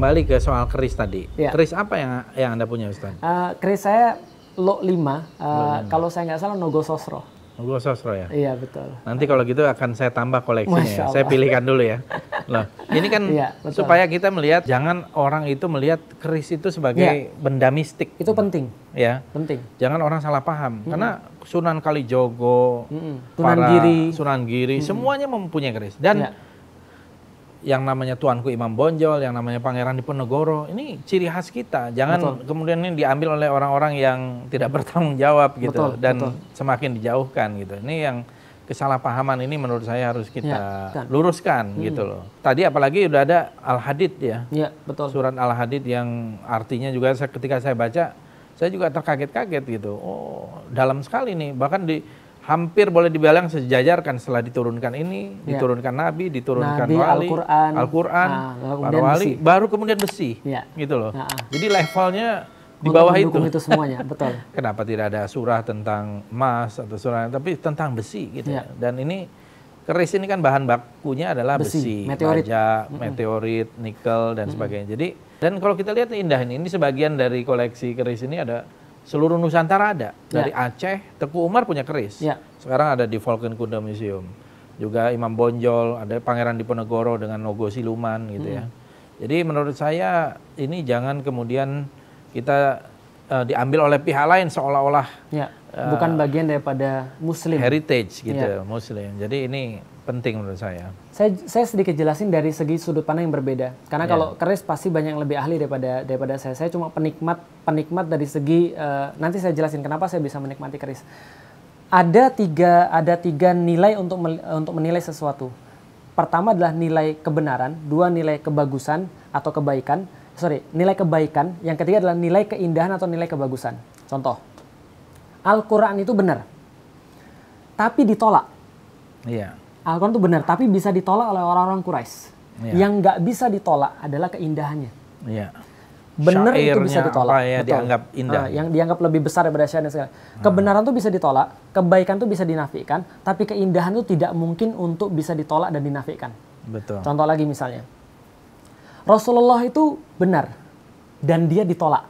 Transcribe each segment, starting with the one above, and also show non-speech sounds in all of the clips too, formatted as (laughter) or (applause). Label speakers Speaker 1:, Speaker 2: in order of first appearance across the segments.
Speaker 1: kembali ke soal keris tadi. Ya. Keris apa yang yang Anda punya Ustaz?
Speaker 2: Uh, keris saya Lo lima uh, kalau saya nggak salah Nogo
Speaker 1: Sosro. Nogo Sosro ya? Iya betul. Nanti kalau gitu akan saya tambah koleksinya ya. Saya pilihkan dulu ya. Loh, ini kan ya, supaya kita melihat jangan orang itu melihat keris itu sebagai ya. benda mistik. Itu penting. Ya. Penting. Jangan orang salah paham mm -hmm. karena Sunan Kalijogo, mm -hmm. Sunan Giri, Sunan Giri mm -hmm. semuanya mempunyai keris dan ya yang namanya Tuanku Imam Bonjol, yang namanya Pangeran Diponegoro, ini ciri khas kita. Jangan betul. kemudian ini diambil oleh orang-orang yang tidak bertanggung jawab gitu betul, dan betul. semakin dijauhkan gitu. Ini yang kesalahpahaman ini menurut saya harus ya, kita ya, kan. luruskan hmm. gitu loh. Tadi apalagi udah ada Al-Hadid ya. Iya, betul. Surat Al-Hadid yang artinya juga ketika saya baca saya juga terkaget-kaget gitu. Oh, dalam sekali nih. Bahkan di hampir boleh dibilang sejajar kan setelah diturunkan ini, ya. diturunkan Nabi, diturunkan Nabi, wali, Al-Quran, Al-Quran nah, baru wali, besi. baru kemudian besi. Ya. Gitu loh. Nah, ah. Jadi levelnya di bawah itu. itu semuanya, (laughs) betul. Kenapa tidak ada surah tentang emas atau surah tapi tentang besi gitu ya. ya. Dan ini keris ini kan bahan bakunya adalah besi, besi meteorit, baja, mm -mm. meteorit, nikel dan mm -mm. sebagainya. Jadi dan kalau kita lihat indah ini, ini sebagian dari koleksi keris ini ada Seluruh Nusantara ada. Dari ya. Aceh, Teku Umar punya keris. Ya. Sekarang ada di Volken Kuda Museum. Juga Imam Bonjol, ada Pangeran Diponegoro dengan Nogosi Siluman gitu ya. hmm. ya. Jadi menurut saya ini jangan kemudian kita uh, diambil oleh pihak lain seolah-olah ya. Eh, bukan uh,
Speaker 2: bagian daripada Muslim
Speaker 1: heritage gitu ya. Muslim. Jadi ini penting menurut saya.
Speaker 2: Saya, saya sedikit jelasin dari segi sudut pandang yang berbeda. Karena yeah. kalau keris pasti banyak yang lebih ahli daripada daripada saya. Saya cuma penikmat penikmat dari segi uh, nanti saya jelasin kenapa saya bisa menikmati keris. Ada tiga ada tiga nilai untuk me, untuk menilai sesuatu. Pertama adalah nilai kebenaran, dua nilai kebagusan atau kebaikan. Sorry, nilai kebaikan. Yang ketiga adalah nilai keindahan atau nilai kebagusan. Contoh, Al-Quran itu benar, tapi ditolak. Iya al itu benar, tapi bisa ditolak oleh orang-orang Quraisy. Ya. Yang nggak bisa ditolak adalah keindahannya.
Speaker 1: Ya. Benar itu bisa ditolak. ya, betul. dianggap ah, indah. Uh, yang
Speaker 2: dianggap lebih besar daripada syair dan segala. Ah. Kebenaran itu bisa ditolak, kebaikan itu bisa dinafikan, tapi keindahan itu tidak mungkin untuk bisa ditolak dan dinafikan. Betul. Contoh lagi misalnya. Rasulullah itu benar dan dia ditolak.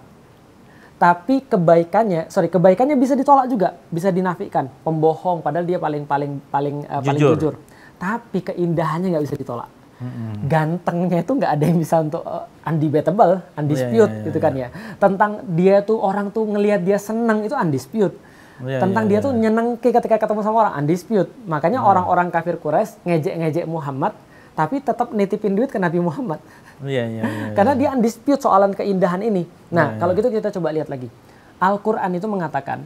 Speaker 2: Tapi kebaikannya, sorry, kebaikannya bisa ditolak juga, bisa dinafikan. Pembohong padahal dia paling paling paling uh, eh, paling jujur tapi keindahannya nggak bisa ditolak. Mm-hmm. Gantengnya itu nggak ada yang bisa untuk uh, undebatable, undisputed, yeah, yeah, yeah, gitu kan yeah. ya. Tentang dia tuh orang tuh ngelihat dia seneng itu undisputed. Yeah, Tentang yeah, dia yeah. tuh iya. nyeneng ketika ketemu sama orang undisputed. Makanya yeah. orang-orang kafir Quraisy ngejek-ngejek Muhammad tapi tetap nitipin duit ke Nabi Muhammad.
Speaker 1: Iya, yeah, yeah, yeah, Karena iya.
Speaker 2: dia undisputed soalan keindahan ini. Nah, iya, kalau gitu kita coba lihat lagi. Al-Qur'an itu mengatakan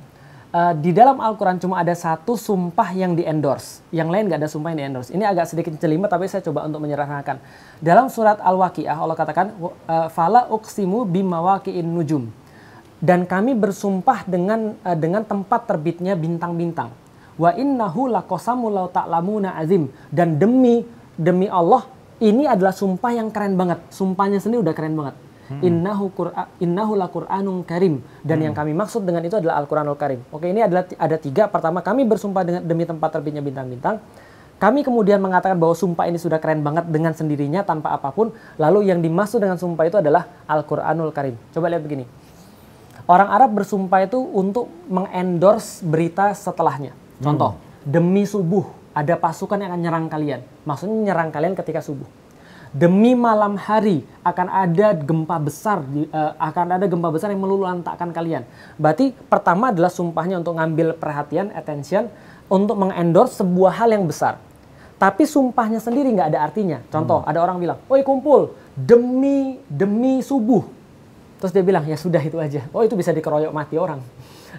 Speaker 2: Eh, di dalam Al-Quran cuma ada satu sumpah yang di-endorse. Yang lain nggak ada sumpah yang di-endorse. Ini agak sedikit celima tapi saya coba untuk menyerahkan. Dalam surat Al-Waqi'ah Allah katakan, eh, Fala uksimu bimawaki'in nujum. Dan kami bersumpah dengan uh, dengan tempat terbitnya bintang-bintang. Wa innahu lakosamu lau ta'lamuna azim. Dan demi demi Allah, ini adalah sumpah yang keren banget. Sumpahnya sendiri udah keren banget Hmm. Innahu Qur'an innahu karim. Dan hmm. yang kami maksud dengan itu adalah Al-Qur'anul Karim. Oke, ini adalah ada tiga. Pertama, kami bersumpah dengan demi tempat terbitnya bintang-bintang. Kami kemudian mengatakan bahwa sumpah ini sudah keren banget dengan sendirinya tanpa apapun. Lalu yang dimaksud dengan sumpah itu adalah Al-Qur'anul Karim. Coba lihat begini. Orang Arab bersumpah itu untuk mengendorse berita setelahnya. Hmm. Contoh, hmm. demi subuh ada pasukan yang akan nyerang kalian. Maksudnya nyerang kalian ketika subuh demi malam hari akan ada gempa besar uh, akan ada gempa besar yang meluluhlantakkan kalian. Berarti pertama adalah sumpahnya untuk ngambil perhatian attention untuk mengendorse sebuah hal yang besar. Tapi sumpahnya sendiri nggak ada artinya. Contoh, hmm. ada orang bilang, "Oi kumpul demi demi subuh." Terus dia bilang, "Ya sudah itu aja." Oh, itu bisa dikeroyok mati orang.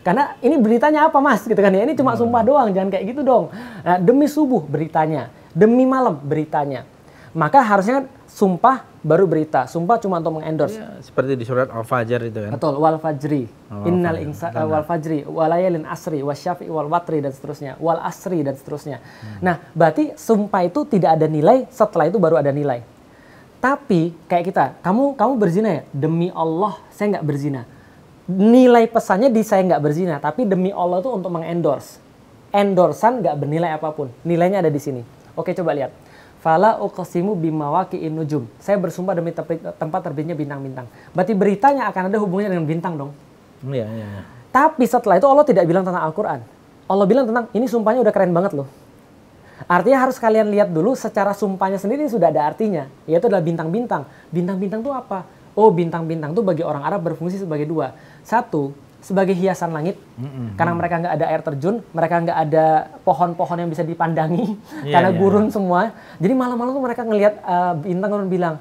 Speaker 2: Karena ini beritanya apa, Mas? Gitu kan ya. Ini cuma hmm. sumpah doang, jangan kayak gitu dong. Nah, demi subuh beritanya, demi malam beritanya maka harusnya kan sumpah baru berita. Sumpah cuma untuk mengendorse. Ya,
Speaker 1: seperti di surat Al-Fajr itu kan.
Speaker 2: Betul, wal fajri. Oh, Innal insa uh, wal fajri walayalin asri wasyafi wal watri dan seterusnya, wal asri dan seterusnya. Hmm. Nah, berarti sumpah itu tidak ada nilai, setelah itu baru ada nilai. Tapi kayak kita, kamu kamu berzina ya? Demi Allah, saya nggak berzina. Nilai pesannya di saya nggak berzina, tapi demi Allah itu untuk mengendorse. Endorsan nggak bernilai apapun. Nilainya ada di sini. Oke, coba lihat Fala uqsimu bimawaqi'in nujum. Saya bersumpah demi tempat terbitnya bintang-bintang. Berarti beritanya akan ada hubungannya dengan bintang dong. Oh, iya, iya, iya. Tapi setelah itu Allah tidak bilang tentang Al-Qur'an. Allah bilang tentang ini sumpahnya udah keren banget loh. Artinya harus kalian lihat dulu secara sumpahnya sendiri sudah ada artinya, yaitu adalah bintang-bintang. Bintang-bintang itu apa? Oh, bintang-bintang itu bagi orang Arab berfungsi sebagai dua. Satu, sebagai hiasan langit mm-hmm. karena mereka nggak ada air terjun, mereka nggak ada pohon-pohon yang bisa dipandangi (laughs) yeah, (laughs) karena yeah, gurun iya. semua. Jadi malam-malam tuh mereka ngelihat uh, bintang dan bilang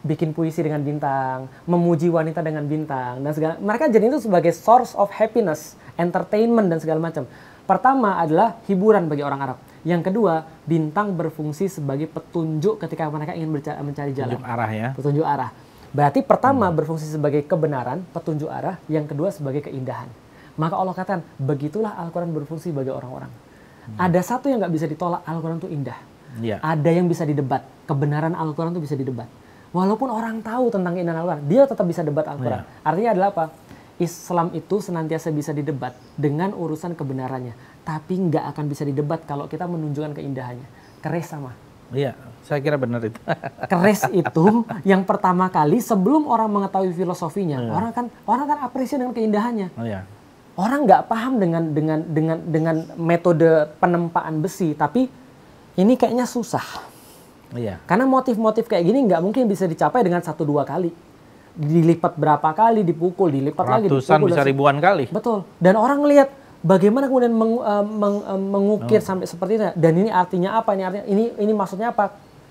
Speaker 2: bikin puisi dengan bintang, memuji wanita dengan bintang dan segala. Mereka jadi itu sebagai source of happiness, entertainment dan segala macam. Pertama adalah hiburan bagi orang Arab. Yang kedua, bintang berfungsi sebagai petunjuk ketika mereka ingin mencari jalan. Petunjuk arah ya. Petunjuk arah Berarti pertama hmm. berfungsi sebagai kebenaran, petunjuk arah, yang kedua sebagai keindahan. Maka Allah katakan, begitulah Al-Quran berfungsi bagi orang-orang. Hmm. Ada satu yang nggak bisa ditolak, Al-Quran itu indah. Yeah. Ada yang bisa didebat, kebenaran Al-Quran itu bisa didebat. Walaupun orang tahu tentang keindahan Al-Quran, dia tetap bisa debat Al-Quran. Yeah. Artinya adalah apa? Islam itu senantiasa bisa didebat dengan urusan kebenarannya. Tapi nggak akan bisa didebat kalau kita menunjukkan keindahannya. Keris sama.
Speaker 1: Iya, saya kira benar itu. (laughs) Keris itu
Speaker 2: yang pertama kali sebelum orang mengetahui filosofinya, iya. orang kan orang kan apresiasi dengan keindahannya. Oh, iya. Orang nggak paham dengan dengan dengan dengan metode penempaan besi, tapi ini kayaknya susah. Iya. Karena motif-motif kayak gini nggak mungkin bisa dicapai dengan satu dua kali. Dilipat berapa kali, dipukul, dilipat Ratusan lagi, dipukul. bisa
Speaker 1: ribuan kali. Betul.
Speaker 2: Dan orang lihat bagaimana kemudian meng, uh, meng, uh, mengukir oh. sampai seperti itu. Dan ini artinya apa? Ini artinya ini ini maksudnya apa?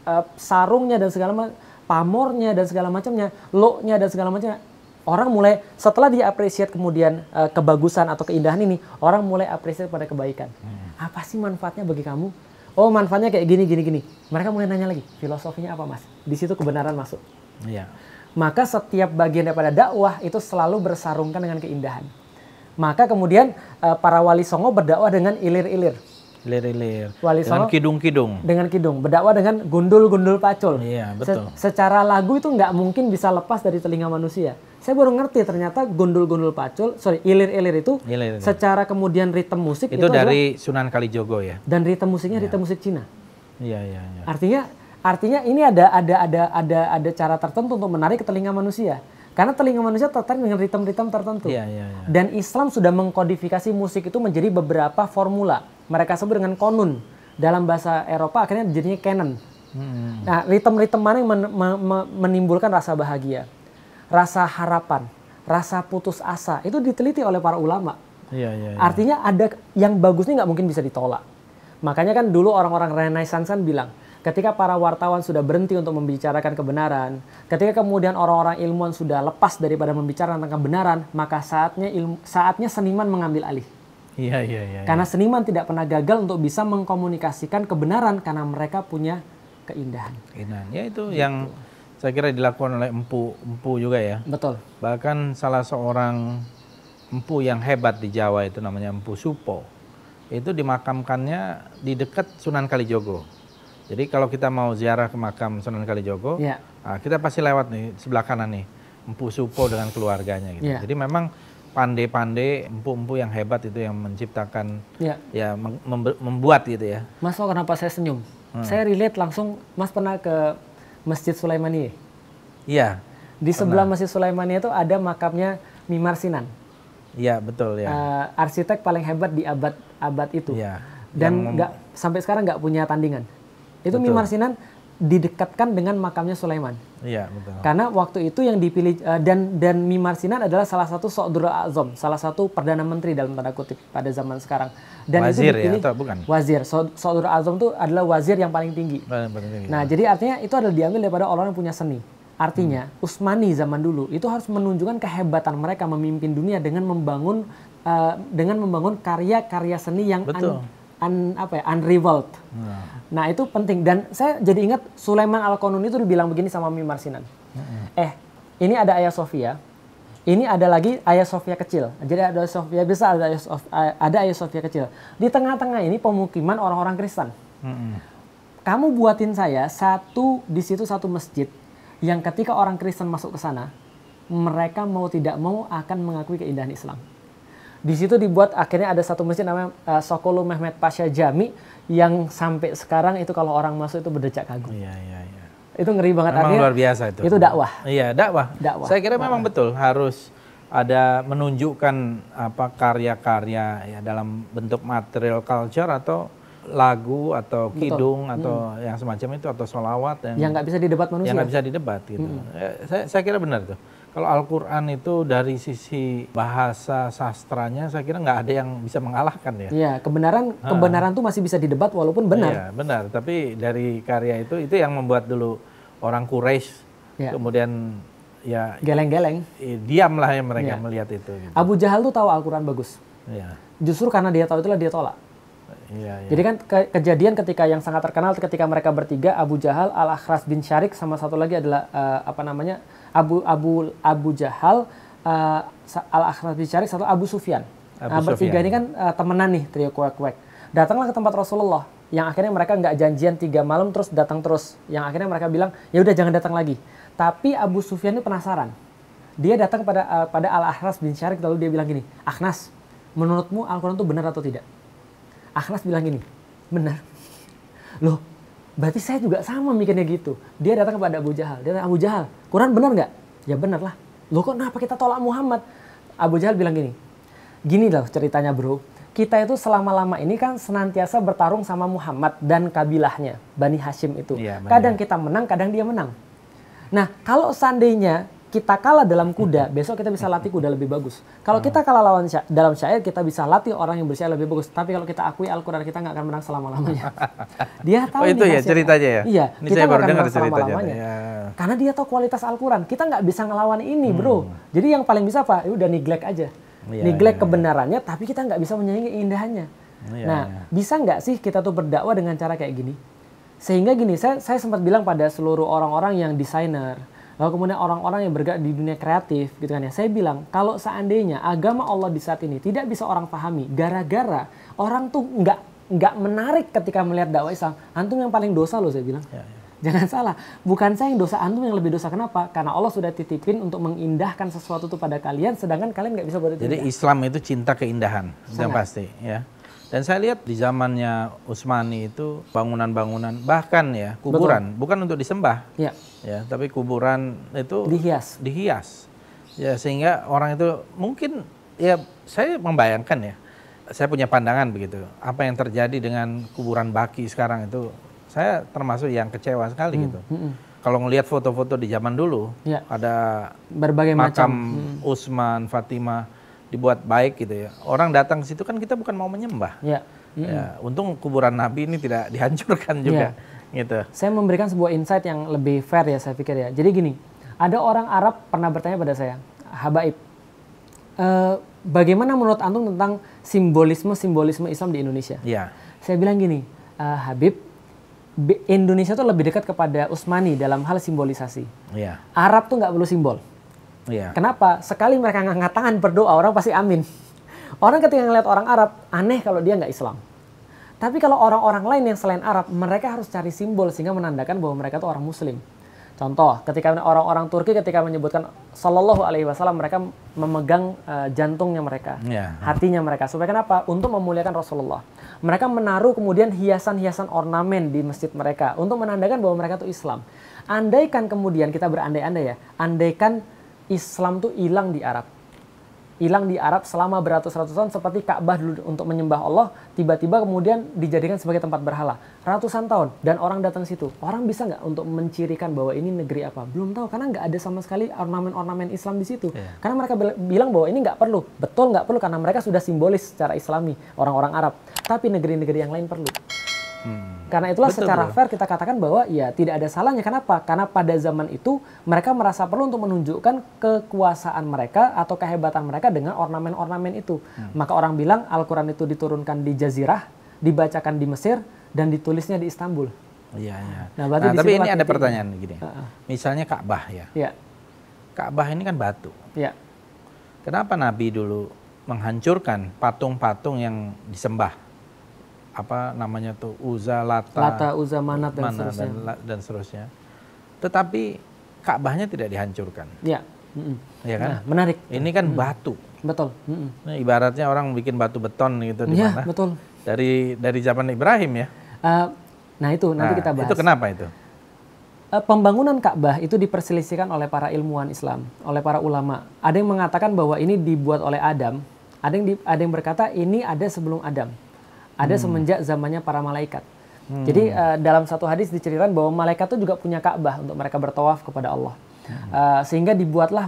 Speaker 2: Eh, sarungnya dan segala macam, pamornya dan segala macamnya, lo-nya dan segala macamnya. Orang mulai setelah dia apresiat kemudian uh, kebagusan atau keindahan ini, orang mulai apresiat pada kebaikan. Hmm. Apa sih manfaatnya bagi kamu? Oh, manfaatnya kayak gini gini gini. Mereka mulai nanya lagi, filosofinya apa, Mas? Di situ kebenaran masuk. Iya. Maka setiap bagian daripada dakwah itu selalu bersarungkan dengan keindahan. Maka kemudian eh, para wali songo berdakwah dengan ilir-ilir
Speaker 1: Lirir, lirik Wali Songo. Dengan kidung-kidung.
Speaker 2: Dengan kidung. Berdakwah dengan gundul-gundul pacul.
Speaker 1: Iya, betul.
Speaker 2: Se secara lagu itu nggak mungkin bisa lepas dari telinga manusia. Saya baru ngerti ternyata gundul-gundul pacul, sorry, ilir-ilir itu ilir -ilir. secara kemudian ritme musik itu, itu dari
Speaker 1: adalah, Sunan Kalijogo ya.
Speaker 2: Dan ritme musiknya iya. ritme musik Cina.
Speaker 1: Iya, iya, iya.
Speaker 2: Artinya artinya ini ada ada ada ada ada cara tertentu untuk menarik ke telinga manusia. Karena telinga manusia tertarik dengan ritme-ritme tertentu. Iya, iya, iya. Dan Islam sudah mengkodifikasi musik itu menjadi beberapa formula mereka sebut dengan konun dalam bahasa Eropa akhirnya jadinya canon. Hmm. Nah, ritem-ritem mana yang men men men menimbulkan rasa bahagia, rasa harapan, rasa putus asa itu diteliti oleh para ulama. Iya, iya, iya. Artinya ada yang bagusnya nggak mungkin bisa ditolak. Makanya kan dulu orang-orang Renaissance kan bilang, ketika para wartawan sudah berhenti untuk membicarakan kebenaran, ketika kemudian orang-orang ilmuwan sudah lepas daripada membicarakan tentang kebenaran, maka saatnya ilmu, saatnya seniman mengambil alih.
Speaker 1: Iya, iya, iya, iya. Karena
Speaker 2: seniman tidak pernah gagal untuk bisa mengkomunikasikan kebenaran karena mereka punya
Speaker 1: keindahan. Keindahan. Ya itu gitu. yang saya kira dilakukan oleh empu empu juga ya. Betul. Bahkan salah seorang empu yang hebat di Jawa itu namanya Empu Supo. Itu dimakamkannya di dekat Sunan Kalijogo. Jadi kalau kita mau ziarah ke makam Sunan Kalijogo, ya. kita pasti lewat nih sebelah kanan nih Empu Supo dengan keluarganya gitu. Ya. Jadi memang pandai-pandai empu-empu yang hebat itu yang menciptakan ya, ya membuat gitu ya.
Speaker 2: Mas oh, kenapa saya senyum? Hmm. Saya relate langsung Mas pernah ke Masjid Sulaimani. Iya?
Speaker 1: iya. Di pernah. sebelah
Speaker 2: Masjid Sulaimani iya itu ada makamnya Mimar Sinan.
Speaker 1: Iya, betul ya. Uh,
Speaker 2: arsitek paling hebat di abad abad itu. Iya.
Speaker 1: Dan nggak
Speaker 2: sampai sekarang nggak punya tandingan. Itu betul. Mimar Sinan didekatkan dengan makamnya Sulaiman. Iya, betul. Karena waktu itu yang dipilih uh, dan dan Mimar Sinan adalah salah satu Sa'dul Azam, salah satu perdana menteri dalam tanda kutip pada zaman sekarang. Dan wazir itu ya, dipilih, ya, bukan? Wazir. Sa'dul Azam itu adalah wazir yang paling tinggi. Paling, paling tinggi. Ya. Nah, ya. jadi artinya itu adalah diambil daripada orang yang punya seni. Artinya, hmm. Utsmani zaman dulu itu harus menunjukkan kehebatan mereka memimpin dunia dengan membangun uh, dengan membangun karya-karya seni yang Betul un, apa ya, unrivaled. Nah. Ya. nah itu penting dan saya jadi ingat Sulaiman Al Konuni itu bilang begini sama Mimar Sinan. hmm Eh ini ada ayah Sofia, ini ada lagi ayah Sofia kecil. Jadi ada Sofia besar, ada ayah Sofia, eh, ada ayah Sofia kecil. Di tengah-tengah ini pemukiman orang-orang Kristen. hmm Kamu buatin saya satu di situ satu masjid yang ketika orang Kristen masuk ke sana mereka mau tidak mau akan mengakui keindahan Islam. Di situ dibuat akhirnya ada satu masjid namanya uh, eh, Sokolo Mehmet Pasha Jami yang sampai sekarang itu kalau orang masuk itu berdecak kagum. Iya, iya, iya. Itu ngeri banget memang akhirnya. luar biasa itu. Itu dakwah.
Speaker 1: Iya, dakwah. Dakwah. Saya kira memang betul harus ada menunjukkan apa karya-karya ya dalam bentuk material culture atau lagu atau kidung Betul. atau hmm. yang semacam itu atau solawat yang yang nggak bisa didebat manusia yang nggak bisa didebat gitu hmm. Eh, saya, saya kira benar tuh kalau Al-Quran itu dari sisi bahasa sastranya, saya kira nggak ada yang bisa mengalahkan ya. Iya, kebenaran ah. kebenaran tuh
Speaker 2: masih bisa didebat walaupun benar. Iya,
Speaker 1: benar. Tapi dari karya itu, itu yang membuat dulu orang Quraisy ya. kemudian ya
Speaker 2: geleng-geleng.
Speaker 1: Diamlah yang mereka ya. melihat itu. Gitu. Abu
Speaker 2: Jahal tuh tahu Al-Quran bagus. Iya. Justru karena dia tahu itulah dia tolak. Iya, ya. Jadi kan ke kejadian ketika yang sangat terkenal ketika mereka bertiga Abu Jahal, Al Akhras bin Syarik sama satu lagi adalah uh, apa namanya Abu Abu Abu Jahal, uh, eh, Al Akhnas bicara satu Abu Sufyan. Abu nah, bertiga ini kan uh, temenan nih trio kuek-kuek. Datanglah ke tempat Rasulullah yang akhirnya mereka nggak janjian tiga malam terus datang terus. Yang akhirnya mereka bilang ya udah jangan datang lagi. Tapi Abu Sufyan itu penasaran. Dia datang pada uh, pada Al Akhnas bin Syarik lalu dia bilang gini, Akhnas, menurutmu Al-Quran itu benar atau tidak? Akhnas bilang gini, benar. (laughs) Loh, berarti saya juga sama mikirnya gitu. Dia datang kepada Abu Jahal. Dia datang, Abu Jahal, Quran benar nggak? Ya benar lah. Loh kok kenapa kita tolak Muhammad? Abu Jahal bilang gini, gini loh ceritanya bro, kita itu selama-lama ini kan senantiasa bertarung sama Muhammad dan kabilahnya, Bani Hashim itu. Ya, kadang kita menang, kadang dia menang. Nah kalau seandainya kita kalah dalam kuda, besok kita bisa latih kuda lebih bagus. Ah. Kalau kita kalah lawan sya dalam syair, kita bisa latih orang yang bersyair lebih bagus. Tapi kalau kita akui Al-Quran, kita nggak akan menang selama-lamanya. (laughs) Dia oh, tahu oh, itu ya ceritanya ya? Iya, Ini kita nggak akan menang selama-lamanya. Ya. Karena dia tahu kualitas Al-Quran. Kita nggak bisa ngelawan ini, hmm. bro. Jadi yang paling bisa pak Ya udah neglect aja. Ya, neglect ya, kebenarannya, tapi kita nggak bisa menyaingi keindahannya. Ya, nah, ya. bisa nggak sih kita tuh berdakwah dengan cara kayak gini? Sehingga gini, saya, saya sempat bilang pada seluruh orang-orang yang desainer, lalu kemudian orang-orang yang bergerak di dunia kreatif gitu kan ya saya bilang kalau seandainya agama Allah di saat ini tidak bisa orang pahami gara-gara orang tuh nggak nggak menarik ketika melihat dakwah Islam antum yang paling dosa loh saya bilang ya, ya. Jangan salah, bukan saya yang dosa, antum yang lebih dosa. Kenapa? Karena Allah sudah titipin untuk mengindahkan sesuatu itu pada kalian, sedangkan kalian nggak bisa buat itu. Jadi
Speaker 1: Islam itu cinta keindahan, sudah pasti, ya. Dan saya lihat di zamannya Utsmani itu bangunan-bangunan bahkan ya kuburan Betul. bukan untuk disembah. Ya. Ya, tapi kuburan itu dihias. Dihias. Ya, sehingga orang itu mungkin ya saya membayangkan ya. Saya punya pandangan begitu. Apa yang terjadi dengan kuburan Baki sekarang itu saya termasuk yang kecewa sekali hmm. gitu. Hmm. Kalau ngelihat foto-foto di zaman dulu ya. ada
Speaker 2: berbagai makam macam hmm.
Speaker 1: Usman, Fatimah dibuat baik gitu ya. Orang datang ke situ kan kita bukan mau menyembah.
Speaker 2: Ya. Mm -hmm. ya
Speaker 1: untung kuburan Nabi ini tidak (laughs) dihancurkan juga. Ya. Gitu. Saya memberikan sebuah insight yang
Speaker 2: lebih fair ya saya pikir ya. Jadi gini, ada orang Arab pernah bertanya pada saya, Habaib, eh, bagaimana menurut antum tentang simbolisme-simbolisme Islam di Indonesia? Ya. Saya bilang gini, eh, Habib, Indonesia tuh lebih dekat kepada Usmani dalam hal simbolisasi. Ya. Arab tuh nggak perlu simbol. Yeah. Kenapa? Sekali mereka ngangkat tangan berdoa, orang pasti amin. Orang ketika ngeliat orang Arab, aneh kalau dia nggak Islam. Tapi kalau orang-orang lain yang selain Arab, mereka harus cari simbol sehingga menandakan bahwa mereka itu orang Muslim. Contoh, ketika orang-orang Turki ketika menyebutkan Sallallahu Alaihi Wasallam, mereka memegang uh, jantungnya mereka, yeah. hatinya mereka. Supaya kenapa? Untuk memuliakan Rasulullah. Mereka menaruh kemudian hiasan-hiasan ornamen di masjid mereka untuk menandakan bahwa mereka itu Islam. Andaikan kemudian kita berandai-andai ya, andaikan Islam tuh hilang di Arab. Hilang di Arab selama beratus-ratus tahun seperti Ka'bah dulu untuk menyembah Allah, tiba-tiba kemudian dijadikan sebagai tempat berhala. Ratusan tahun dan orang datang situ. Orang bisa nggak untuk mencirikan bahwa ini negeri apa? Belum tahu karena nggak ada sama sekali ornamen-ornamen Islam di situ. Yeah. Karena mereka bilang bahwa ini nggak perlu. Betul nggak perlu karena mereka sudah simbolis secara Islami orang-orang Arab. Tapi negeri-negeri yang lain perlu. Hmm. Karena itulah Betul, secara bro. fair kita katakan bahwa ya tidak ada salahnya. Kenapa? Karena pada zaman itu mereka merasa perlu untuk menunjukkan kekuasaan mereka atau kehebatan mereka dengan ornamen-ornamen itu. Hmm. Maka orang bilang Al-Quran itu diturunkan di Jazirah, dibacakan di Mesir, dan ditulisnya di Istanbul.
Speaker 1: Iya, iya. Nah, nah tapi ini ada pertanyaan gini. Uh -uh. Misalnya Ka'bah ya. Iya. Ka'bah ini kan batu. Iya. Kenapa Nabi dulu menghancurkan patung-patung yang disembah? apa namanya tuh Uza, Lata, Lata Uza, Manat dan Mana, seterusnya. Dan, dan seterusnya. Tetapi Ka'bahnya tidak dihancurkan. Iya. Mm Ya kan? Nah, menarik. Ini kan mm. batu. Betul. Nah, ibaratnya orang bikin batu beton gitu di ya, mana? Ya, betul. Dari dari zaman Ibrahim ya. Uh, nah, itu nanti nah, kita bahas. Itu kenapa itu?
Speaker 2: Uh, pembangunan Ka'bah itu diperselisihkan oleh para ilmuwan Islam, oleh para ulama. Ada yang mengatakan bahwa ini dibuat oleh Adam, ada yang di, ada yang berkata ini ada sebelum Adam ada hmm. semenjak zamannya para malaikat. Hmm. Jadi uh, dalam satu hadis diceritakan bahwa malaikat itu juga punya Ka'bah untuk mereka bertawaf kepada Allah. Hmm. Uh, sehingga dibuatlah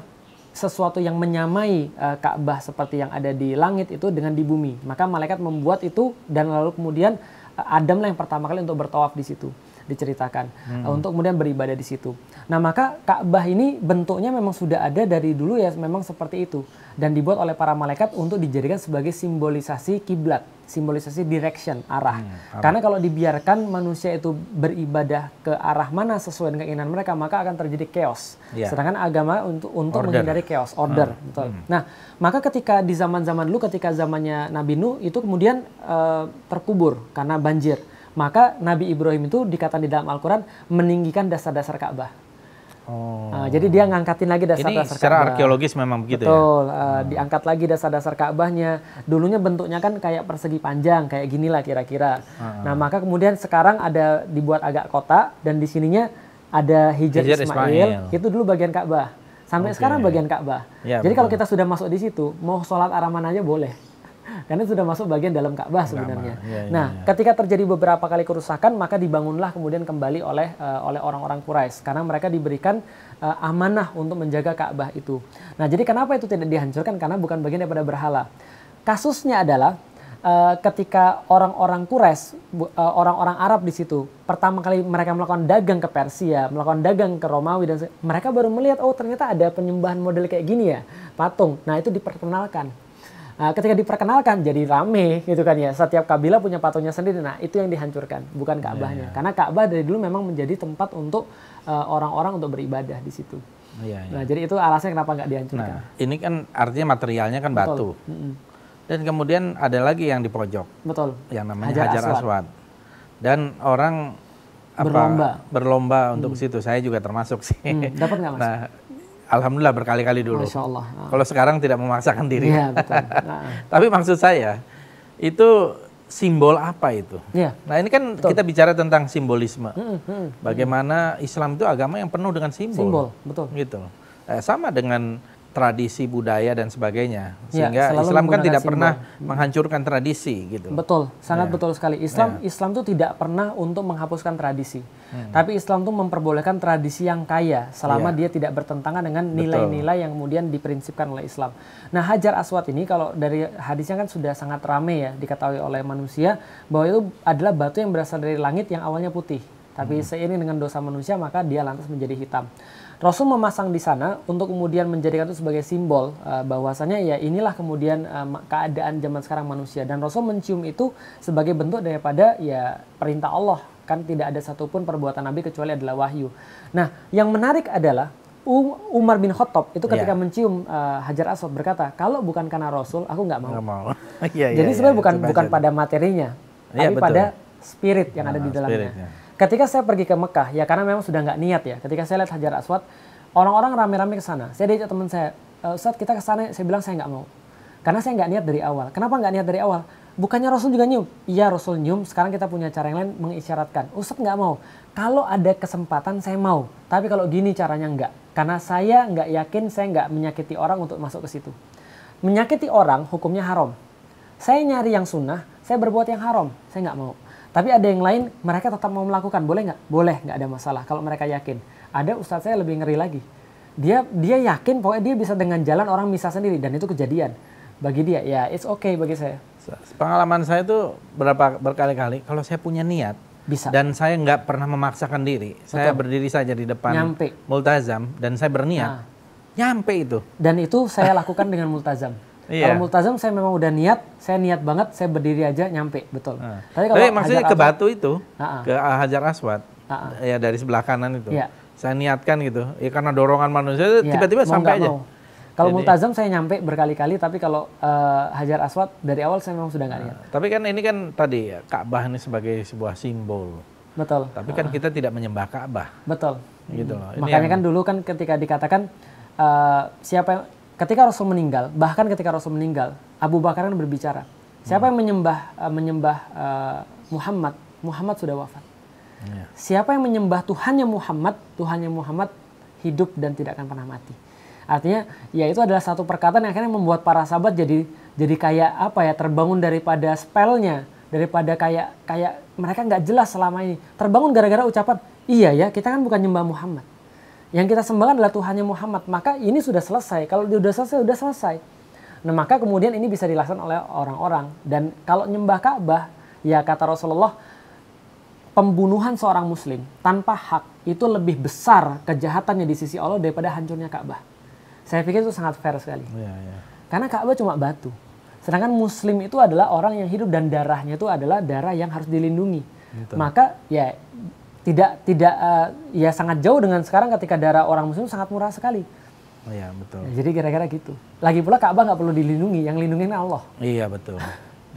Speaker 2: sesuatu yang menyamai uh, Ka'bah seperti yang ada di langit itu dengan di bumi. Maka malaikat membuat itu dan lalu kemudian uh, Adam lah yang pertama kali untuk bertawaf di situ diceritakan hmm. uh, untuk kemudian beribadah di situ. Nah maka Ka'bah ini bentuknya memang sudah ada dari dulu ya memang seperti itu dan dibuat oleh para malaikat untuk dijadikan sebagai simbolisasi kiblat, simbolisasi direction arah. Hmm, Karena kalau dibiarkan manusia itu beribadah ke arah mana sesuai dengan keinginan mereka maka akan terjadi chaos. Yeah. Sedangkan agama untuk untuk order. menghindari chaos, order, hmm. betul. Hmm. Nah maka ketika di zaman-zaman dulu ketika zamannya Nabi Nuh itu kemudian uh, terkubur karena banjir. Maka Nabi Ibrahim itu dikatakan di dalam Al-Quran meninggikan dasar-dasar Ka'bah.
Speaker 1: Oh. Uh, jadi
Speaker 2: dia ngangkatin lagi dasar-dasar Ini secara Ka
Speaker 1: arkeologis memang begitu ya? Betul, ya? uh,
Speaker 2: hmm. diangkat lagi dasar-dasar Ka'bahnya. Dulunya bentuknya kan kayak persegi panjang, kayak ginilah kira-kira. Hmm. Nah, maka kemudian sekarang ada dibuat agak kota dan di sininya ada Hijr, Hijr Ismail, Ismail, itu dulu bagian Ka'bah. Sampai okay. sekarang bagian Ka'bah. Ya, Jadi betul. kalau kita sudah masuk di situ, mau sholat araman aja boleh. Karena sudah masuk bagian dalam Ka'bah sebenarnya. Ya, ya, nah, ya. ketika terjadi beberapa kali kerusakan, maka dibangunlah kemudian kembali oleh uh, oleh orang-orang Quraisy karena mereka diberikan uh, amanah untuk menjaga Ka'bah itu. Nah, jadi kenapa itu tidak dihancurkan? Karena bukan bagian daripada berhala. Kasusnya adalah uh, ketika orang-orang Quraisy, uh, orang-orang Arab di situ, pertama kali mereka melakukan dagang ke Persia, melakukan dagang ke Romawi dan mereka baru melihat oh ternyata ada penyembahan model kayak gini ya, patung. Nah, itu diperkenalkan Eh, ketika diperkenalkan jadi rame gitu kan ya. Setiap kabilah punya patungnya sendiri. Nah, itu yang dihancurkan, bukan iya, Ka'bahnya. Yeah. Karena Ka'bah dari dulu memang menjadi tempat untuk eh, orang-orang uh, untuk beribadah di situ. Oh, iya, iya, Nah, jadi itu alasnya kenapa nggak dihancurkan. Nah,
Speaker 1: ini kan artinya materialnya kan Betul. batu. Mm -hmm. Dan kemudian ada lagi yang di pojok. Betul. Yang namanya Hajar, Hajar Aswad. Aswad. Dan orang apa, berlomba berlomba untuk hmm. situ. Saya juga termasuk sih. Hmm, dapat nggak mas? Nah, alhamdulillah berkali-kali dulu. Masya Allah. Ah. Kalau sekarang tidak memaksakan diri. Ya, betul. Ah. (laughs) Tapi maksud saya itu simbol apa itu? Ya. Nah ini kan betul. kita bicara tentang simbolisme. Hmm, hmm, hmm, Bagaimana Islam itu agama yang penuh dengan simbol. Simbol, betul. Gitu. Eh, sama dengan tradisi budaya dan sebagainya ya, sehingga ya, Islam kan tidak simbol. pernah menghancurkan tradisi gitu betul sangat ya. betul sekali
Speaker 2: Islam ya. Islam tuh tidak pernah untuk menghapuskan tradisi
Speaker 1: hmm. tapi
Speaker 2: Islam tuh memperbolehkan tradisi yang kaya selama ya. dia tidak bertentangan dengan nilai-nilai yang kemudian diprinsipkan oleh Islam nah hajar aswad ini kalau dari hadisnya kan sudah sangat ramai ya diketahui oleh manusia bahwa itu adalah batu yang berasal dari langit yang awalnya putih tapi hmm. seiring dengan dosa manusia maka dia lantas menjadi hitam Rasul memasang di sana untuk kemudian menjadikan itu sebagai simbol uh, eh, bahwasanya ya inilah kemudian eh, keadaan zaman sekarang manusia dan Rasul mencium itu sebagai bentuk daripada ya perintah Allah kan tidak ada satupun perbuatan Nabi kecuali adalah wahyu. Nah, yang menarik adalah Umar bin Khattab itu ketika yeah. mencium uh, Hajar Aswad berkata, kalau bukan karena Rasul, aku nggak mau. Gak mau. (laughs)
Speaker 1: yeah, Jadi yeah, sebenarnya yeah, bukan bukan
Speaker 2: pada materinya, yeah, tapi betul. pada spirit yang nah, ada di ah, dalamnya. Spiritnya. Ketika saya pergi ke Mekah, ya karena memang sudah nggak niat ya. Ketika saya lihat Hajar Aswad, orang-orang rame-rame ke sana. Saya diajak teman saya, e, Ustaz kita ke sana, saya bilang saya nggak mau. Karena saya nggak niat dari awal. Kenapa nggak niat dari awal? Bukannya Rasul juga nyium? Iya Rasul nyium, sekarang kita punya cara yang lain mengisyaratkan. Ustaz nggak mau. Kalau ada kesempatan saya mau, tapi kalau gini caranya nggak. Karena saya nggak yakin saya nggak menyakiti orang untuk masuk ke situ. Menyakiti orang hukumnya haram. Saya nyari yang sunnah, saya berbuat yang haram, saya nggak mau. Tapi ada yang lain, mereka tetap mau melakukan. Boleh nggak? Boleh, nggak ada masalah. Kalau mereka yakin. Ada ustadz saya lebih ngeri lagi. Dia dia yakin pokoknya dia bisa dengan jalan orang bisa sendiri. Dan itu kejadian. Bagi dia, ya it's okay bagi saya.
Speaker 1: Pengalaman saya itu berapa berkali-kali, kalau saya punya niat, bisa. Dan saya nggak pernah memaksakan diri. Betul. Saya berdiri saja di depan Nyampe. multazam dan saya berniat. Nah.
Speaker 2: Nyampe itu. Dan itu saya lakukan dengan multazam. Iya. Kalau multazam saya memang udah niat, saya niat banget, saya berdiri aja nyampe, betul. Nah. Tapi kalau Tapi maksudnya ke Batu
Speaker 1: itu, uh-uh. ke Hajar Aswad, uh-uh. ya dari sebelah kanan itu. Yeah. Saya niatkan gitu. Ya karena dorongan manusia itu iya, tiba-tiba yeah. sampai aja. Mau. Kalau multazam
Speaker 2: saya nyampe berkali-kali, tapi kalau uh, Hajar Aswad dari awal saya memang sudah nggak niat.
Speaker 1: Tapi kan ini kan tadi ya, Ka'bah ini sebagai sebuah simbol. Betul. Tapi kan kita tidak menyembah Ka'bah. Betul. Gitu loh. Makanya yang... kan
Speaker 2: dulu kan ketika dikatakan uh, siapa ketika Rasul meninggal, bahkan ketika Rasul meninggal, Abu Bakar kan berbicara. Siapa yang menyembah uh, menyembah uh, Muhammad, Muhammad sudah wafat. Yeah. Siapa yang menyembah Tuhannya Muhammad, Tuhannya Muhammad hidup dan tidak akan pernah mati. Artinya, ya itu adalah satu perkataan yang akhirnya membuat para sahabat jadi jadi kayak apa ya terbangun daripada spellnya, daripada kayak kayak mereka nggak jelas selama ini terbangun gara-gara ucapan iya ya kita kan bukan nyembah Muhammad yang kita sembahkan adalah Tuhannya Muhammad maka ini sudah selesai kalau dia sudah selesai sudah selesai nah maka kemudian ini bisa dilakukan oleh orang-orang dan kalau nyembah Ka'bah ya kata Rasulullah pembunuhan seorang muslim tanpa hak itu lebih besar kejahatannya di sisi Allah daripada hancurnya Ka'bah saya pikir itu sangat fair sekali ya, ya. karena Ka'bah cuma batu sedangkan muslim itu adalah orang yang hidup dan darahnya itu adalah darah yang harus dilindungi gitu. maka ya tidak tidak uh, ya sangat jauh dengan sekarang ketika darah orang muslim sangat murah sekali.
Speaker 1: Oh, iya betul. Ya, jadi
Speaker 2: kira-kira gitu. Lagi pula Ka'bah nggak perlu dilindungi, yang lindungi Allah.
Speaker 1: Iya betul.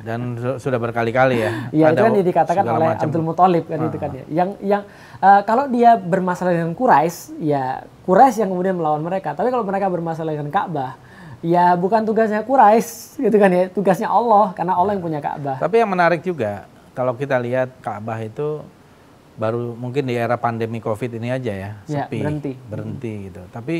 Speaker 1: Dan sudah berkali-kali ya. (laughs) Iya itu kan dikatakan oleh macam. Abdul
Speaker 2: Muthalib kan uh -huh. itu kan ah. ya. Yang yang uh, kalau dia bermasalah dengan Quraisy, ya Quraisy yang kemudian melawan mereka. Tapi kalau mereka bermasalah dengan Ka'bah, ya bukan tugasnya Quraisy gitu kan ya. Tugasnya Allah karena Allah yang punya Ka'bah.
Speaker 1: Tapi yang menarik juga kalau kita lihat Ka'bah itu baru mungkin di era pandemi COVID ini aja ya, ya sepi, berhenti, berhenti gitu. Tapi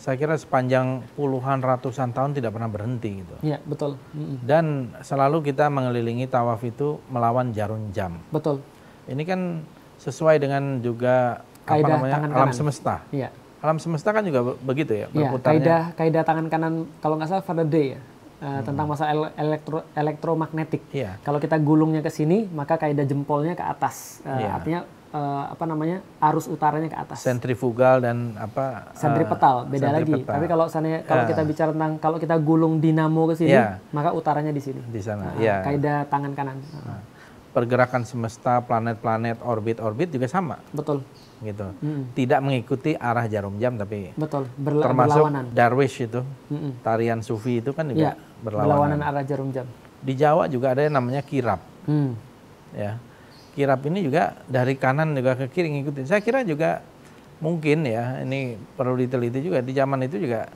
Speaker 1: saya kira sepanjang puluhan ratusan tahun tidak pernah berhenti gitu. Iya betul. Dan selalu kita mengelilingi tawaf itu melawan jarum jam. Betul. Ini kan sesuai dengan juga Kaedah apa namanya tangan alam kanan. semesta. Iya. Alam semesta kan juga begitu ya. Iya, berputarnya Kaidah
Speaker 2: kaidah tangan kanan kalau nggak salah Faraday ya. Uh, hmm. tentang masalah elektro elektromagnetik. Yeah. Kalau kita gulungnya ke sini, maka kaidah jempolnya ke atas. Uh, eh, yeah. Artinya uh, apa namanya arus utaranya ke atas.
Speaker 1: Sentrifugal dan apa? Sentripetal uh, beda lagi. Tapi kalau sana kalau yeah. kita
Speaker 2: bicara tentang kalau kita gulung dinamo ke sini, yeah. maka utaranya di sini.
Speaker 1: Di sana. Uh, yeah. Iya. Kaidah
Speaker 2: tangan kanan. Uh
Speaker 1: pergerakan semesta, planet-planet, orbit-orbit juga sama. Betul. Gitu. Mm. Tidak mengikuti arah jarum jam tapi Betul. Berla termasuk berlawanan. darwish itu, mm tarian sufi itu kan juga ya, berlawanan. berlawanan
Speaker 2: arah jarum jam.
Speaker 1: Di Jawa juga ada yang namanya kirap. Mm. Ya. Kirap ini juga dari kanan juga ke kiri ngikutin. Saya kira juga mungkin ya, ini perlu diteliti juga di zaman itu juga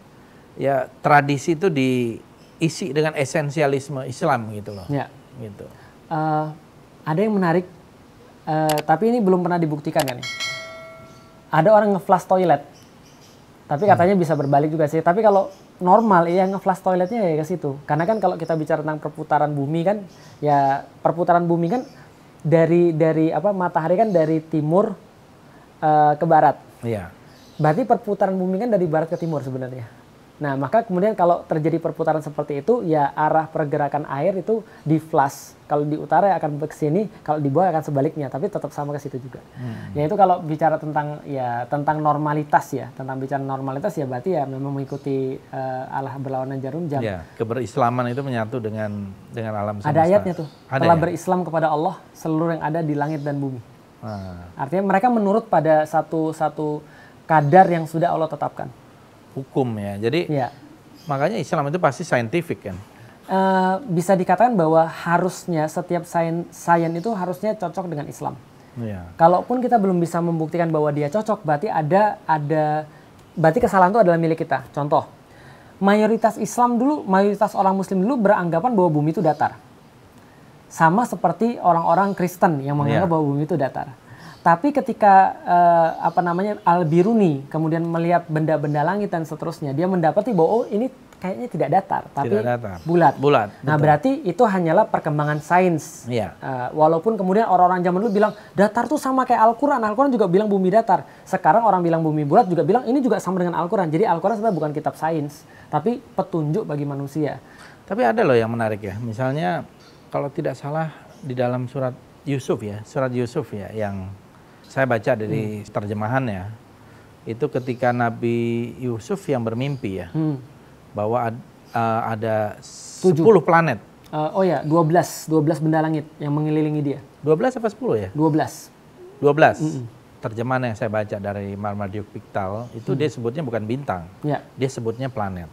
Speaker 1: ya tradisi itu diisi dengan esensialisme Islam gitu loh. Ya. Gitu. Uh,
Speaker 2: ada yang menarik, uh, tapi ini belum pernah dibuktikan kan Ada orang ngeflash toilet, tapi katanya hmm. bisa berbalik juga sih. Tapi kalau normal ya ngeflash toiletnya ya ke situ. Karena kan kalau kita bicara tentang perputaran bumi kan, ya perputaran bumi kan dari dari apa matahari kan dari timur uh, ke barat. Iya. Berarti perputaran bumi kan dari barat ke timur sebenarnya. Nah, maka kemudian kalau terjadi perputaran seperti itu, ya arah pergerakan air itu di flush. Kalau di utara akan ke sini, kalau di bawah akan sebaliknya, tapi tetap sama ke situ juga. Hmm. itu kalau bicara tentang ya tentang normalitas ya, tentang bicara normalitas ya berarti ya memang mengikuti uh, eh, Allah berlawanan jarum jam. Ya,
Speaker 1: keberislaman itu menyatu dengan dengan alam semesta. Ada ayatnya tuh. Ada telah ya? berislam kepada Allah
Speaker 2: seluruh yang ada di langit dan bumi. Hmm. Artinya mereka menurut pada satu satu kadar yang sudah Allah tetapkan
Speaker 1: hukum ya. Jadi ya. makanya Islam itu pasti saintifik kan.
Speaker 2: Uh, bisa dikatakan bahwa harusnya setiap sains sains itu harusnya cocok dengan Islam. Ya. Kalaupun kita belum bisa membuktikan bahwa dia cocok, berarti ada ada berarti kesalahan itu adalah milik kita. Contoh, mayoritas Islam dulu, mayoritas orang Muslim dulu beranggapan bahwa bumi itu datar. Sama seperti orang-orang Kristen yang menganggap ya. bahwa bumi itu datar tapi ketika uh, apa namanya Al-Biruni kemudian melihat benda-benda langit dan seterusnya, dia mendapati bahwa oh ini kayaknya tidak datar, tapi tidak datar. bulat. Bulat. Nah, berarti itu hanyalah perkembangan sains. Iya. Uh, walaupun kemudian orang-orang zaman dulu bilang datar tuh sama kayak Al-Qur'an. Al-Qur'an juga bilang bumi datar. Sekarang orang bilang bumi bulat juga bilang ini juga sama dengan Al-Qur'an. Jadi Al-Qur'an sebenarnya bukan kitab sains, tapi petunjuk bagi
Speaker 1: manusia. Tapi ada loh yang menarik ya. Misalnya kalau tidak salah di dalam surat Yusuf ya, surat Yusuf ya yang saya baca dari hmm. terjemahannya itu ketika Nabi Yusuf yang bermimpi ya hmm. bahwa ad, uh, ada Tujuh. 10 planet.
Speaker 2: Uh, oh ya, 12, 12 benda langit yang mengelilingi dia. 12 apa 10 ya? 12. 12. Mm
Speaker 1: -mm. Terjemahan yang saya baca dari Marmaduke Pictal itu hmm. dia sebutnya bukan bintang. Ya. Dia sebutnya planet.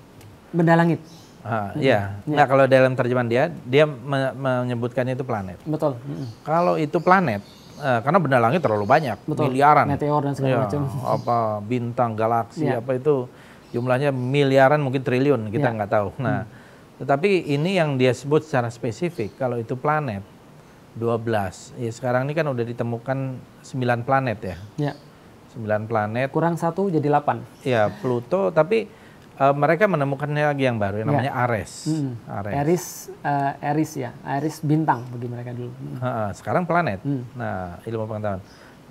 Speaker 1: Benda langit. Uh, hmm. Ya, yeah. nah kalau dalam terjemahan dia, dia me menyebutkannya itu planet. Betul. Hmm. Kalau itu planet, Eh, karena benda langit terlalu banyak, Betul. miliaran. Meteor dan segala ya, macam. Apa bintang, galaksi, ya. apa itu jumlahnya miliaran mungkin triliun kita ya. nggak tahu. Hmm. Nah, hmm. tetapi ini yang dia sebut secara spesifik kalau itu planet 12. Ya sekarang ini kan udah ditemukan 9 planet ya. Ya. 9 planet. Kurang satu jadi 8. Ya, Pluto tapi uh, mereka menemukannya lagi yang baru yang ya. namanya Ares. Hmm. Ares. Ares
Speaker 2: uh, Ares ya. Ares bintang bagi mereka dulu.
Speaker 1: Hmm. Ha, sekarang planet. Hmm. Nah, ilmu pengetahuan.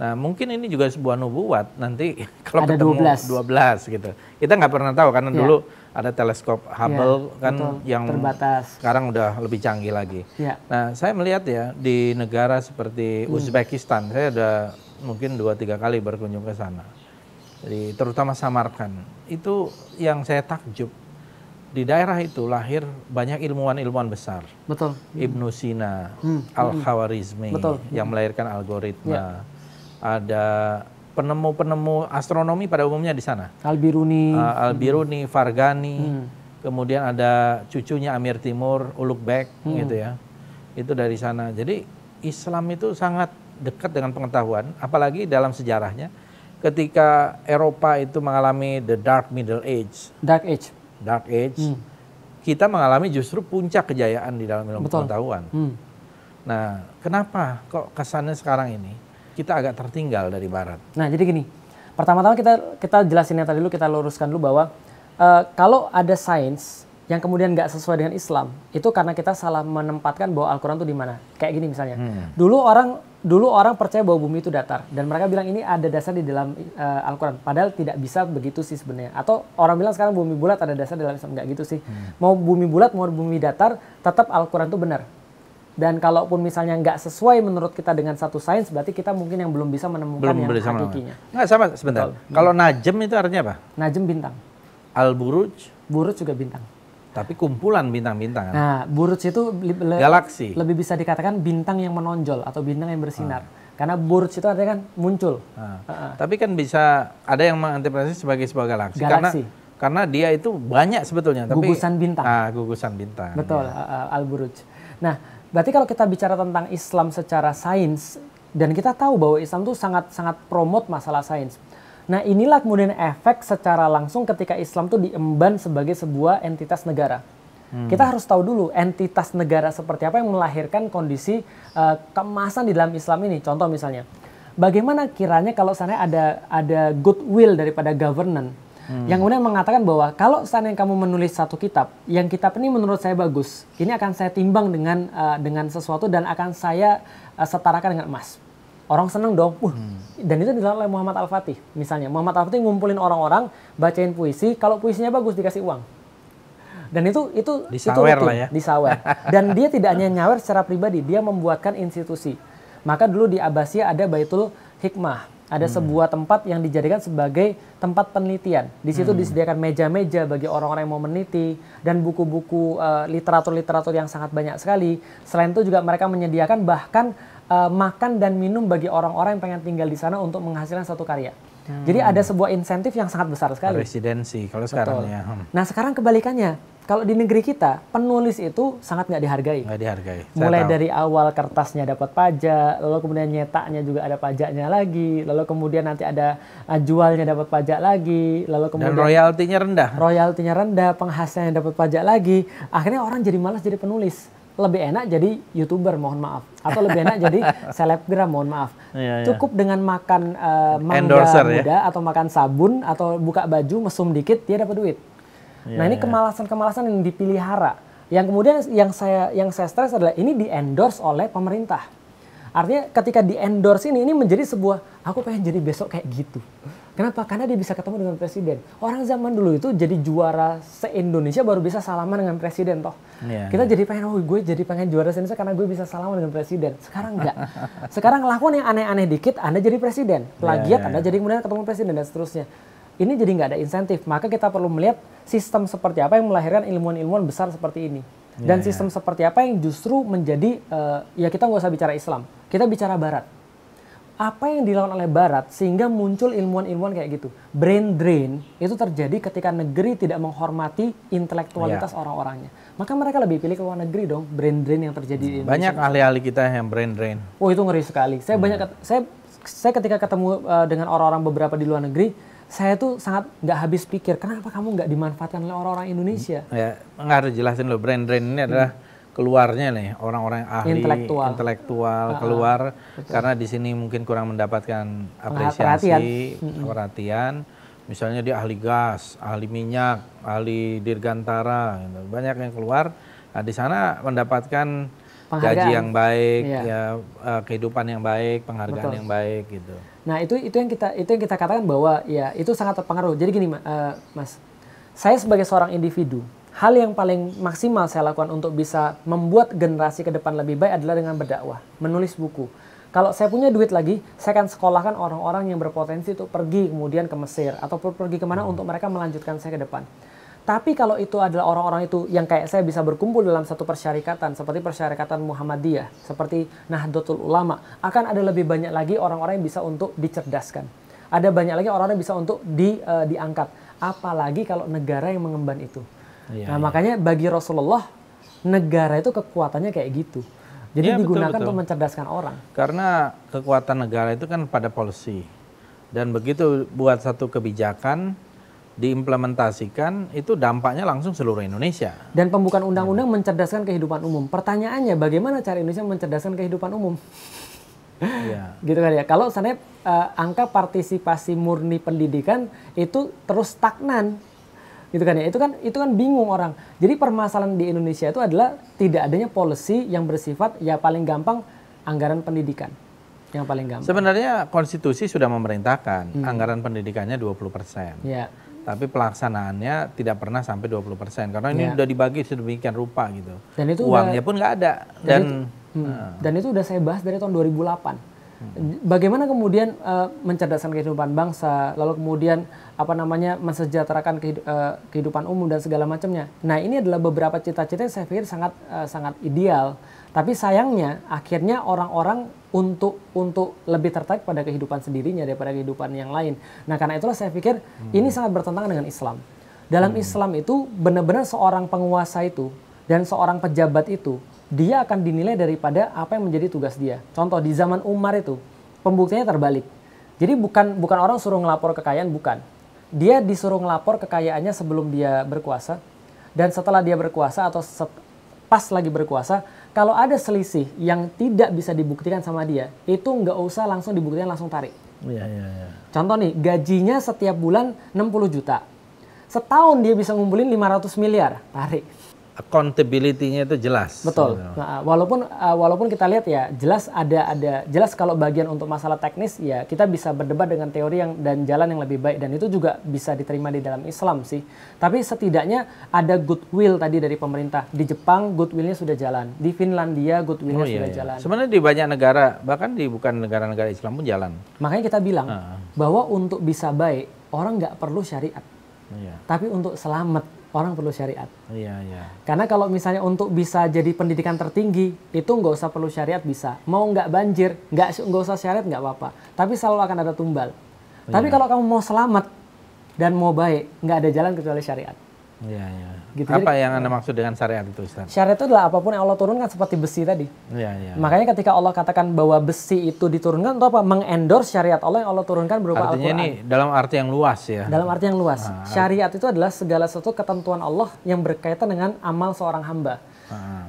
Speaker 1: Nah, mungkin ini juga sebuah nubuat nanti (laughs) kalau ada ketemu 12. 12 gitu. Kita nggak pernah tahu karena ya. dulu ada teleskop Hubble ya, kan betul, yang terbatas. sekarang udah lebih canggih lagi. Ya. Nah, saya melihat ya di negara seperti hmm. Uzbekistan, saya ada mungkin dua tiga kali berkunjung ke sana jadi terutama Samarkan itu yang saya takjub di daerah itu lahir banyak ilmuwan-ilmuwan besar.
Speaker 2: Betul. Ibnu Sina, hmm. Al
Speaker 1: Khawarizmi hmm. yang melahirkan algoritma. Ya. Ada penemu-penemu astronomi pada umumnya di sana. Al-Biruni. uh, Al-Biruni, hmm. Fargani. Hmm. Kemudian ada cucunya Amir Timur, Ulukbek hmm. gitu ya. Itu dari sana. Jadi Islam itu sangat dekat dengan pengetahuan apalagi dalam sejarahnya ketika Eropa itu mengalami the dark middle age. Dark age. Dark age. Hmm. Kita mengalami justru puncak kejayaan di dalam ilmu Betul. pengetahuan. Hmm. Nah, kenapa kok kesannya sekarang ini kita agak tertinggal dari barat? Nah, jadi gini. Pertama-tama
Speaker 2: kita kita jelasin yang tadi lu kita luruskan dulu bahwa uh, kalau ada sains yang kemudian nggak sesuai dengan Islam, itu karena kita salah menempatkan bahwa Al-Quran itu di mana. Kayak gini misalnya. Hmm. Dulu orang dulu orang percaya bahwa bumi itu datar dan mereka bilang ini ada dasar di dalam uh, Al-Qur'an padahal tidak bisa begitu sih sebenarnya atau orang bilang sekarang bumi bulat ada dasar di dalam Islam enggak gitu sih hmm. mau bumi bulat mau bumi datar tetap Al-Qur'an itu benar dan kalaupun misalnya nggak sesuai menurut kita dengan satu sains berarti kita mungkin yang belum bisa menemukan belum yang bisa hakikinya
Speaker 1: nggak sama sebentar kalau najem itu artinya apa najem bintang al buruj buruj juga bintang tapi kumpulan bintang-bintang. kan? Nah,
Speaker 2: Buruj itu le galaksi. Lebih bisa dikatakan bintang yang menonjol atau bintang yang bersinar. Hmm. Karena Buruj itu artinya kan muncul. Hmm. uh
Speaker 1: -uh. Tapi kan bisa ada yang menginterpretasi sebagai sebuah galaksi. Galaksi. Karena karena dia itu banyak sebetulnya. Tapi, gugusan bintang. Ah, gugusan bintang. Betul, ya. uh,
Speaker 2: ah, ah, Al Buruj. Nah, berarti kalau kita bicara tentang Islam secara sains dan kita tahu bahwa Islam itu sangat sangat promote masalah sains. Nah inilah kemudian efek secara langsung ketika Islam itu diemban sebagai sebuah entitas negara. Hmm. Kita harus tahu dulu entitas negara seperti apa yang melahirkan kondisi uh, eh, kemasan di dalam Islam ini. Contoh misalnya, bagaimana kiranya kalau sana ada ada goodwill daripada governance hmm. yang kemudian mengatakan bahwa kalau seandainya kamu menulis satu kitab, yang kitab ini menurut saya bagus, ini akan saya timbang dengan uh, dengan sesuatu dan akan saya uh, setarakan dengan emas orang seneng dong. Uh, hmm. Dan itu dilakukan oleh Muhammad Al-Fatih misalnya. Muhammad Al-Fatih ngumpulin orang-orang, bacain puisi, kalau puisinya bagus dikasih uang. Dan itu itu disawer itu rutin, lah ya. disawer. Dan dia tidak hanya nyawer secara pribadi, dia membuatkan institusi. Maka dulu di Abbasiyah ada Baitul Hikmah. Ada hmm. sebuah tempat yang dijadikan sebagai tempat penelitian. Di situ hmm. disediakan meja-meja bagi orang-orang yang mau meniti dan buku-buku uh, literatur-literatur yang sangat banyak sekali. Selain itu juga mereka menyediakan bahkan uh, makan dan minum bagi orang-orang yang pengen tinggal di sana untuk menghasilkan satu karya. Hmm. Jadi ada sebuah insentif yang sangat besar sekali.
Speaker 1: Residensi kalau sekarang ya. Hmm.
Speaker 2: Nah sekarang kebalikannya, kalau di negeri kita penulis itu sangat nggak dihargai. Nggak dihargai. Saya Mulai tahu. dari awal kertasnya dapat pajak, lalu kemudian nyetaknya juga ada pajaknya lagi, lalu kemudian nanti ada eh, jualnya dapat pajak lagi, lalu kemudian dan royaltinya rendah. Royaltinya rendah, penghasilnya dapat pajak lagi. Akhirnya orang jadi malas jadi penulis lebih enak jadi youtuber mohon maaf atau lebih enak jadi (laughs) selebgram mohon maaf iya, iya. cukup dengan makan uh, mangga Endorser, ya. muda ya? atau makan sabun atau buka baju mesum dikit dia dapat duit iya, nah ini iya. kemalasan-kemalasan yang dipelihara yang kemudian yang saya yang saya stres adalah ini di endorse oleh pemerintah Artinya ketika di endorse ini, ini menjadi sebuah, aku pengen jadi besok kayak gitu. Kenapa? Karena dia bisa ketemu dengan presiden. Orang zaman dulu itu jadi juara se-Indonesia baru bisa salaman dengan presiden toh. Yeah, Kita yeah. jadi pengen, oh gue jadi pengen juara se-Indonesia karena gue bisa salaman dengan presiden. Sekarang enggak. Sekarang lakukan yang aneh-aneh dikit, Anda jadi presiden. Iya, Plagiat, yeah, yeah, Anda iya. jadi kemudian ketemu presiden dan seterusnya ini jadi nggak ada insentif. Maka kita perlu melihat sistem seperti apa yang melahirkan ilmuwan-ilmuwan besar seperti ini dan yeah, iya. sistem yeah. seperti apa yang justru menjadi uh, ya kita nggak usah bicara Islam kita bicara Barat apa yang dilakukan oleh Barat sehingga muncul ilmuwan-ilmuwan kayak gitu brain drain itu terjadi ketika negeri tidak menghormati intelektualitas yeah. orang-orangnya maka mereka lebih pilih ke luar negeri dong brain drain yang terjadi hmm. di Indonesia. banyak
Speaker 1: ahli-ahli kita yang brain drain
Speaker 2: oh itu ngeri sekali saya hmm. banyak iya. saya saya ketika ketemu uh, dengan orang-orang beberapa di luar negeri saya tuh sangat nggak habis pikir kenapa kamu nggak dimanfaatkan oleh orang-orang Indonesia
Speaker 1: hmm. ya nggak harus jelasin loh brand-brand ini adalah hmm. keluarnya nih orang-orang ahli intelektual, intelektual keluar Betul. karena di sini mungkin kurang mendapatkan apresiasi perhatian. perhatian hmm. misalnya dia ahli gas ahli minyak ahli dirgantara gitu. banyak yang keluar nah, di sana mendapatkan Penghargaan. gaji yang baik iya. ya, ya kehidupan yang baik penghargaan Betul. yang baik gitu
Speaker 2: Nah itu itu yang kita itu yang kita katakan bahwa ya itu sangat terpengaruh. Jadi gini uh, mas, saya sebagai seorang individu, hal yang paling maksimal saya lakukan untuk bisa membuat generasi ke depan lebih baik adalah dengan berdakwah, menulis buku. Kalau saya punya duit lagi, saya akan sekolahkan orang-orang yang berpotensi untuk pergi kemudian ke Mesir atau pergi kemana hmm. untuk mereka melanjutkan saya ke depan. Tapi kalau itu adalah orang-orang itu yang kayak saya bisa berkumpul dalam satu persyarikatan seperti persyarikatan Muhammadiyah, seperti Nahdlatul Ulama, akan ada lebih banyak lagi orang-orang yang bisa untuk dicerdaskan. Ada banyak lagi orang-orang yang bisa untuk di, uh, diangkat, apalagi kalau negara yang mengemban itu. Ya, nah, ya. makanya bagi Rasulullah negara itu kekuatannya kayak gitu. Jadi ya, digunakan betul, betul. untuk mencerdaskan orang.
Speaker 1: Karena kekuatan negara itu kan pada polisi. Dan begitu buat satu kebijakan diimplementasikan itu dampaknya langsung seluruh Indonesia. Dan
Speaker 2: pembukaan undang-undang ya. mencerdaskan kehidupan umum. Pertanyaannya bagaimana cara Indonesia mencerdaskan kehidupan umum? Ya. (laughs) gitu kan ya. Kalau sana uh, eh, angka partisipasi murni pendidikan itu terus stagnan. Gitu kan ya. Itu kan itu kan bingung orang. Jadi permasalahan di Indonesia itu adalah tidak adanya policy yang bersifat ya paling gampang anggaran pendidikan yang paling gampang.
Speaker 1: Sebenarnya konstitusi sudah memerintahkan hmm. anggaran pendidikannya 20%. Ya tapi pelaksanaannya tidak pernah sampai 20 persen karena ini ya. sudah dibagi sedemikian rupa gitu. Dan itu uangnya udah, pun nggak ada dan dan itu, uh.
Speaker 2: dan itu udah saya bahas dari tahun 2008. Hmm. Bagaimana kemudian uh, mencerdaskan kehidupan bangsa, lalu kemudian apa namanya mensejahterakan kehidup, uh, eh, kehidupan umum dan segala macamnya. Nah ini adalah beberapa cita-cita yang saya pikir sangat uh, sangat ideal. Tapi sayangnya akhirnya orang-orang untuk untuk lebih tertarik pada kehidupan sendirinya daripada kehidupan yang lain. Nah karena itulah saya pikir hmm. ini sangat bertentangan dengan Islam. Dalam hmm. Islam itu benar-benar seorang penguasa itu dan seorang pejabat itu dia akan dinilai daripada apa yang menjadi tugas dia. Contoh di zaman Umar itu pembuktiannya terbalik. Jadi bukan bukan orang suruh ngelapor kekayaan bukan. Dia disuruh ngelapor kekayaannya sebelum dia berkuasa dan setelah dia berkuasa atau set, pas lagi berkuasa kalau ada selisih yang tidak bisa dibuktikan sama dia, itu nggak usah langsung dibuktikan langsung tarik.
Speaker 1: Iya, iya, iya.
Speaker 2: Contoh nih, gajinya setiap bulan 60 juta. Setahun dia bisa ngumpulin 500 miliar, tarik
Speaker 1: accountability-nya itu jelas. Betul. Gitu.
Speaker 2: Nah, ah, walaupun uh, walaupun kita lihat ya jelas ada ada jelas kalau bagian untuk masalah teknis ya kita bisa berdebat dengan teori yang dan jalan yang lebih baik dan itu juga bisa diterima di dalam Islam sih. Tapi setidaknya ada goodwill tadi dari pemerintah. Di Jepang goodwill-nya sudah jalan. Di Finlandia goodwill-nya oh, iya, sudah iya. jalan.
Speaker 1: Sebenarnya di banyak negara bahkan di bukan negara-negara Islam pun jalan.
Speaker 2: Makanya kita bilang uh. bahwa untuk bisa baik orang nggak perlu syariat Yeah. Tapi untuk selamat orang perlu syariat. Iya, iya. Karena kalau misalnya untuk bisa jadi pendidikan tertinggi itu nggak usah perlu syariat bisa. Mau nggak banjir, nggak nggak usah syariat nggak apa-apa. Tapi selalu akan ada tumbal. Yeah. Tapi iya. kalau kamu mau selamat dan mau baik, nggak ada jalan kecuali syariat.
Speaker 1: Iya, iya gitu. Apa Jadi, yang Anda maksud dengan syariat itu Ustaz?
Speaker 2: Syariat itu adalah apapun yang Allah turunkan seperti besi tadi. Ya, ya. Makanya ketika Allah katakan bahwa besi itu diturunkan untuk apa? Mengendorse syariat Allah yang Allah turunkan berupa Artinya al ini
Speaker 1: dalam arti yang luas ya. Dalam arti
Speaker 2: yang luas. Ah, ah. syariat itu adalah segala sesuatu ketentuan Allah yang berkaitan dengan amal seorang hamba.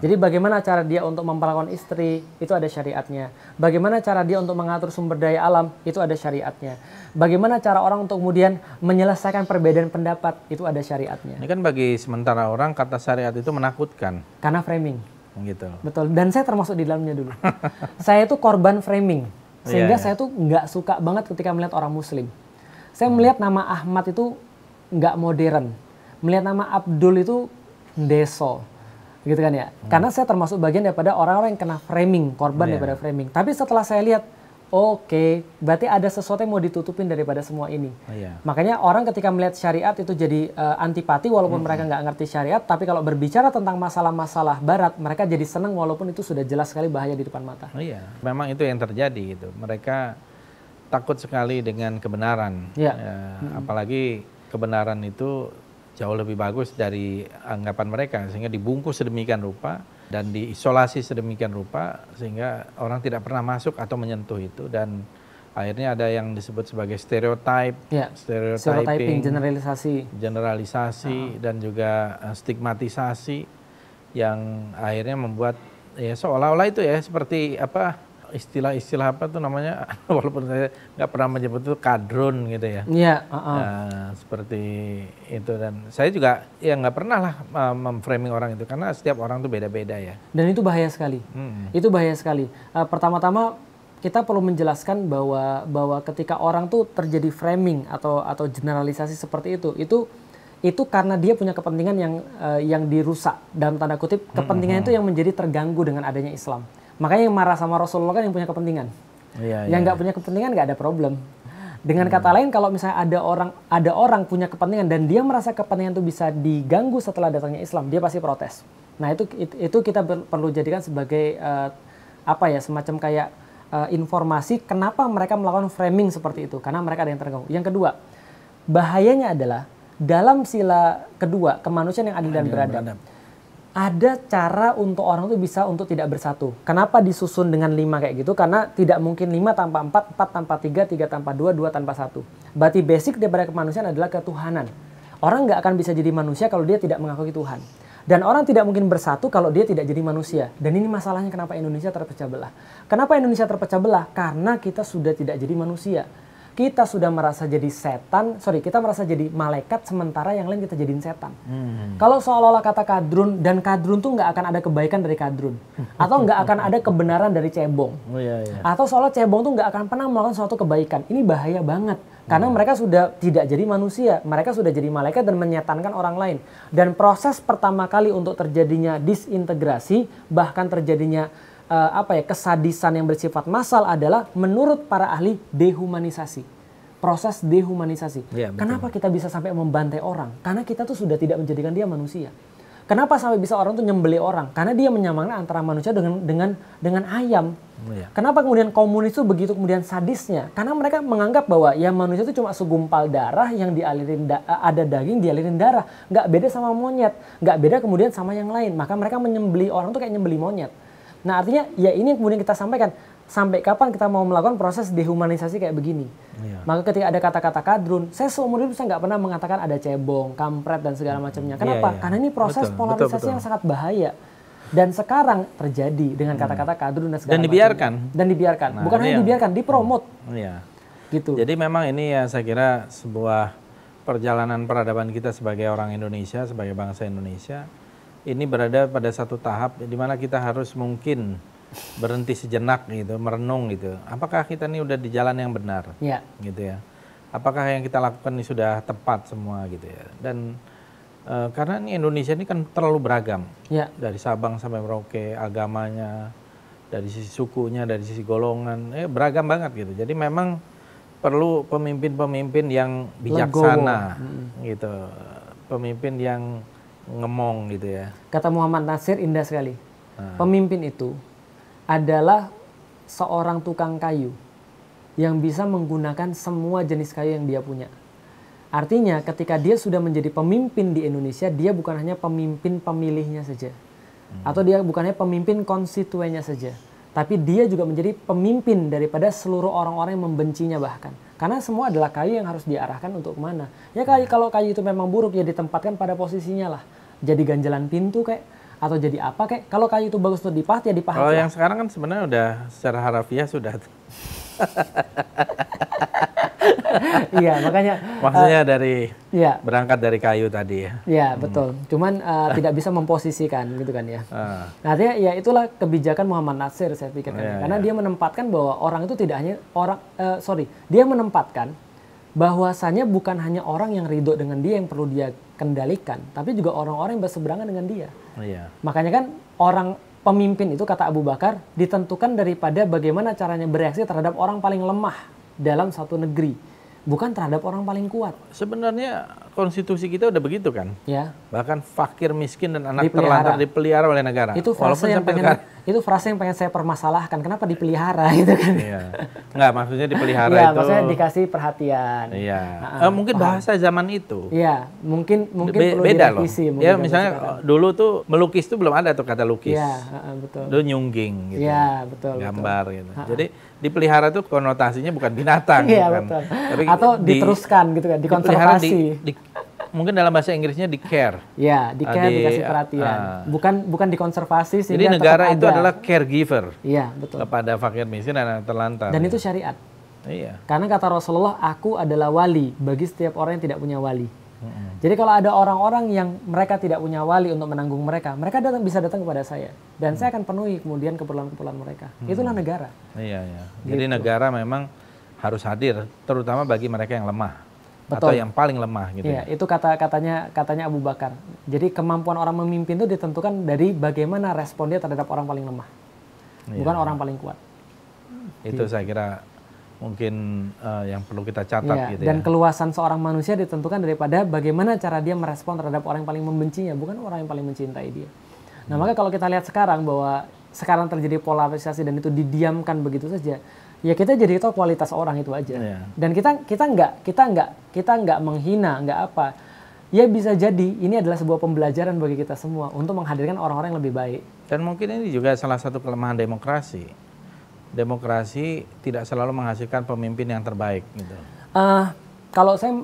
Speaker 2: Jadi bagaimana cara dia untuk memperlakukan istri, itu ada syariatnya. Bagaimana cara dia untuk mengatur sumber daya alam, itu ada syariatnya. Bagaimana cara orang untuk kemudian menyelesaikan perbedaan pendapat, itu ada syariatnya.
Speaker 1: Ini kan bagi sementara orang kata syariat itu menakutkan. Karena framing. Oh, gitu.
Speaker 2: Betul. Dan saya termasuk di dalamnya dulu. (laughs) saya itu korban framing. Sehingga yeah, yeah. saya tuh nggak suka banget ketika melihat orang muslim. Saya hmm. melihat nama Ahmad itu nggak modern. Melihat nama Abdul itu deso gitu kan ya. Hmm. Karena saya termasuk bagian daripada orang-orang yang kena framing, korban yeah. daripada framing. Tapi setelah saya lihat, oke, okay, berarti ada sesuatu yang mau ditutupin daripada semua ini. Oh, yeah. Makanya orang ketika melihat syariat itu jadi uh, antipati walaupun hmm. mereka nggak ngerti syariat, tapi kalau berbicara tentang masalah-masalah barat, mereka jadi senang walaupun itu sudah jelas sekali bahaya di depan mata.
Speaker 1: Oh iya, yeah. memang itu yang terjadi gitu. Mereka takut sekali dengan kebenaran. Yeah. Uh, ya, hmm. Apalagi kebenaran itu jauh lebih bagus dari anggapan mereka sehingga dibungkus sedemikian rupa dan diisolasi sedemikian rupa sehingga orang tidak pernah masuk atau menyentuh itu dan akhirnya ada yang disebut sebagai stereotype, ya, stereotyping, generalisasi, generalisasi uh dan juga eh, stigmatisasi yang akhirnya membuat ya seolah-olah itu ya seperti apa istilah-istilah apa tuh namanya (laughs) walaupun saya nggak pernah menyebut itu kadron gitu ya. Iya. Uh -uh. Nah, seperti itu dan saya juga ya nggak pernah lah memframing orang itu karena setiap orang tuh beda-beda ya.
Speaker 2: Dan itu bahaya sekali. Hmm. Itu bahaya sekali. Uh, pertama-tama kita perlu menjelaskan bahwa bahwa ketika orang tuh terjadi framing atau atau generalisasi seperti itu itu itu karena dia punya kepentingan yang uh, yang dirusak dalam tanda kutip kepentingan hmm, hmm. itu yang menjadi terganggu dengan adanya Islam. Makanya yang marah sama Rasulullah kan yang punya kepentingan.
Speaker 1: Oh, iya, yang iya. nggak
Speaker 2: iya. punya kepentingan nggak ada problem. Dengan hmm. kata lain, kalau misalnya ada orang ada orang punya kepentingan dan dia merasa kepentingan itu bisa diganggu setelah datangnya Islam, dia pasti protes. Nah itu itu, kita perlu jadikan sebagai uh, apa ya semacam kayak uh, informasi kenapa mereka melakukan framing seperti itu karena mereka ada yang terganggu. Yang kedua bahayanya adalah dalam sila kedua kemanusiaan yang adil dan beradab. beradab ada cara untuk orang itu bisa untuk tidak bersatu. Kenapa disusun dengan lima kayak gitu? Karena tidak mungkin lima tanpa empat, empat tanpa tiga, tiga tanpa dua, dua tanpa satu. Berarti basic daripada kemanusiaan adalah ketuhanan. Orang nggak akan bisa jadi manusia kalau dia tidak mengakui Tuhan. Dan orang tidak mungkin bersatu kalau dia tidak jadi manusia. Dan ini masalahnya kenapa Indonesia terpecah belah. Kenapa Indonesia terpecah belah? Karena kita sudah tidak jadi manusia kita sudah merasa jadi setan, sorry, kita merasa jadi malaikat sementara yang lain kita jadiin setan. Hmm. Kalau seolah-olah kata kadrun dan kadrun tuh nggak akan ada kebaikan dari kadrun, (laughs) atau nggak akan ada kebenaran dari cebong, oh, iya, iya. atau seolah cebong tuh nggak akan pernah melakukan suatu kebaikan. Ini bahaya banget karena hmm. mereka sudah tidak jadi manusia, mereka sudah jadi malaikat dan menyetankan orang lain. Dan proses pertama kali untuk terjadinya disintegrasi, bahkan terjadinya uh, apa ya kesadisan yang bersifat massal adalah menurut para ahli dehumanisasi proses dehumanisasi. Ya, Kenapa kita bisa sampai membantai orang? Karena kita tuh sudah tidak menjadikan dia manusia. Kenapa sampai bisa orang tuh nyembeli orang? Karena dia menyamakan antara manusia dengan dengan dengan ayam. Ya. Kenapa kemudian komunis itu begitu kemudian sadisnya? Karena mereka menganggap bahwa ya manusia itu cuma segumpal darah yang dialirin da eh, ada daging dialirin darah, nggak beda sama monyet, nggak beda kemudian sama yang lain. Maka mereka menyembeli orang tuh kayak nyembeli monyet. Nah artinya ya ini yang kemudian kita sampaikan sampai kapan kita mau melakukan proses dehumanisasi kayak begini. Iya. Maka ketika ada kata-kata kadrun, saya seumur hidup saya nggak pernah mengatakan ada cebong, kampret dan segala macamnya. Iya, Kenapa? Iya, iya. Karena ini proses betul, polarisasi betul, betul. yang sangat bahaya. Dan sekarang terjadi dengan hmm. kata-kata kadrun dan segala Dan dibiarkan. Macamnya. Dan dibiarkan. Nah, Bukan hanya yang, dibiarkan, dipromot.
Speaker 1: Hmm, iya. Gitu. Jadi memang ini ya saya kira sebuah perjalanan peradaban kita sebagai orang Indonesia, sebagai bangsa Indonesia ini berada pada satu tahap di mana kita harus mungkin berhenti sejenak gitu, merenung gitu. Apakah kita ini udah di jalan yang benar? Ya. Gitu ya. Apakah yang kita lakukan ini sudah tepat semua gitu ya. Dan e, karena ini Indonesia ini kan terlalu beragam. Ya. Dari Sabang sampai Merauke, agamanya, dari sisi sukunya, dari sisi golongan, eh beragam banget gitu. Jadi memang perlu pemimpin-pemimpin yang bijaksana gitu. Pemimpin yang ngemong gitu ya.
Speaker 2: Kata Muhammad Nasir indah sekali. Hmm. Pemimpin itu adalah seorang tukang kayu yang bisa menggunakan semua jenis kayu yang dia punya. Artinya ketika dia sudah menjadi pemimpin di Indonesia, dia bukan hanya pemimpin pemilihnya saja. Hmm. Atau dia bukan hanya pemimpin konstituennya saja. Tapi dia juga menjadi pemimpin daripada seluruh orang-orang yang membencinya bahkan. Karena semua adalah kayu yang harus diarahkan untuk mana. Ya kayu, hmm. kalau kayu itu memang buruk ya ditempatkan pada posisinya lah jadi ganjalan pintu kayak atau jadi apa kayak kalau kayu itu bagus untuk dipahat ya dipahat. Kalau
Speaker 1: yang sekarang kan sebenarnya udah secara harafiah sudah. (laughs)
Speaker 2: Iya makanya. Maksudnya uh, dari
Speaker 1: ya. berangkat dari kayu tadi ya. Iya hmm. betul.
Speaker 2: Cuman uh, (laughs) tidak bisa memposisikan gitu kan ya. Uh. Nah artinya ya itulah kebijakan Muhammad Nasir saya pikirkan. Ya. Oh, ya, Karena ya. dia menempatkan bahwa orang itu tidak hanya orang uh, sorry dia menempatkan bahwasannya bukan hanya orang yang ridho dengan dia yang perlu dia kendalikan, tapi juga orang-orang yang berseberangan dengan dia. Oh, iya. Makanya kan orang pemimpin itu kata Abu Bakar ditentukan daripada bagaimana caranya bereaksi terhadap orang paling lemah dalam satu negeri bukan terhadap orang paling kuat.
Speaker 1: Sebenarnya konstitusi kita udah begitu kan? Ya. Bahkan fakir miskin dan anak dipelihara. terlantar dipelihara oleh negara. Itu frase Walaupun yang pengen negara.
Speaker 2: itu frase yang pengen saya permasalahkan. Kenapa dipelihara (laughs) gitu kan?
Speaker 1: Iya. Enggak, maksudnya dipelihara ya, itu. maksudnya dikasih
Speaker 2: perhatian. Iya. Uh, uh,
Speaker 1: mungkin bahasa zaman itu.
Speaker 2: Iya, mungkin mungkin Be perlu beda loh. Mungkin ya, misalnya sekarang.
Speaker 1: dulu tuh melukis tuh belum ada tuh kata lukis. Iya, uh, betul. Dulu nyungging gitu. Iya, betul. Gambar betul. gitu. Uh, Jadi dipelihara itu konotasinya bukan binatang iya, kan. Betul. Tapi atau di, diteruskan
Speaker 2: gitu kan, dikonservasi.
Speaker 1: Di, di, mungkin dalam bahasa Inggrisnya di care. Iya, di care uh, di, dikasih perhatian. Uh,
Speaker 2: bukan bukan dikonservasi sehingga Jadi negara itu ada. adalah
Speaker 1: caregiver. Iya, betul. kepada fakir miskin dan terlantar. Dan itu syariat. Iya.
Speaker 2: Karena kata Rasulullah, aku adalah wali bagi setiap orang yang tidak punya wali. Jadi kalau ada orang-orang yang mereka tidak punya wali untuk menanggung mereka, mereka datang bisa datang kepada saya dan hmm. saya akan penuhi kemudian keperluan-keperluan mereka. Hmm. Itulah negara.
Speaker 1: Iya, iya. Gitu. Jadi negara memang harus hadir terutama bagi mereka yang lemah. Betul. atau yang paling lemah gitu. Iya, ya.
Speaker 2: itu kata katanya katanya Abu Bakar. Jadi kemampuan orang memimpin itu ditentukan dari bagaimana respon dia terhadap orang paling lemah. Iya. Bukan orang paling kuat.
Speaker 1: Itu gitu. saya kira mungkin uh, yang perlu kita catat ya, gitu dan ya.
Speaker 2: keluasan seorang manusia ditentukan daripada bagaimana cara dia merespon terhadap orang yang paling membencinya, bukan orang yang paling mencintai dia. Nah, hmm. maka kalau kita lihat sekarang bahwa sekarang terjadi polarisasi dan itu didiamkan begitu saja, ya kita jadi tahu kualitas orang itu aja. ya. Dan kita kita nggak kita nggak kita nggak menghina nggak apa. Ya bisa jadi ini adalah sebuah pembelajaran bagi kita semua untuk menghadirkan orang-orang
Speaker 1: yang lebih baik. Dan mungkin ini juga salah satu kelemahan demokrasi demokrasi tidak selalu menghasilkan pemimpin yang terbaik gitu.
Speaker 2: Uh, kalau saya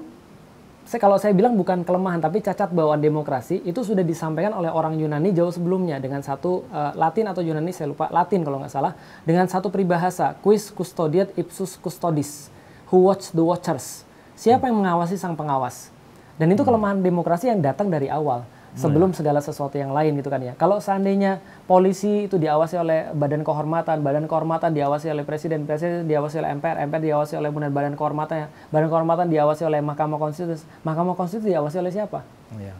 Speaker 2: saya kalau saya bilang bukan kelemahan tapi cacat bahwa demokrasi itu sudah disampaikan oleh orang Yunani jauh sebelumnya dengan satu uh, Latin atau Yunani saya lupa Latin kalau nggak salah dengan satu peribahasa quis custodiet ipsus custodis who watch the watchers siapa yang mengawasi sang pengawas dan itu hmm. kelemahan demokrasi yang datang dari awal sebelum segala sesuatu yang lain gitu kan ya. Kalau seandainya polisi itu diawasi oleh badan kehormatan, badan kehormatan diawasi oleh presiden, presiden diawasi oleh MPR, MPR diawasi oleh benar badan kehormatan, badan kehormatan diawasi oleh Mahkamah Konstitusi, Mahkamah Konstitusi diawasi oleh siapa?
Speaker 1: Ya.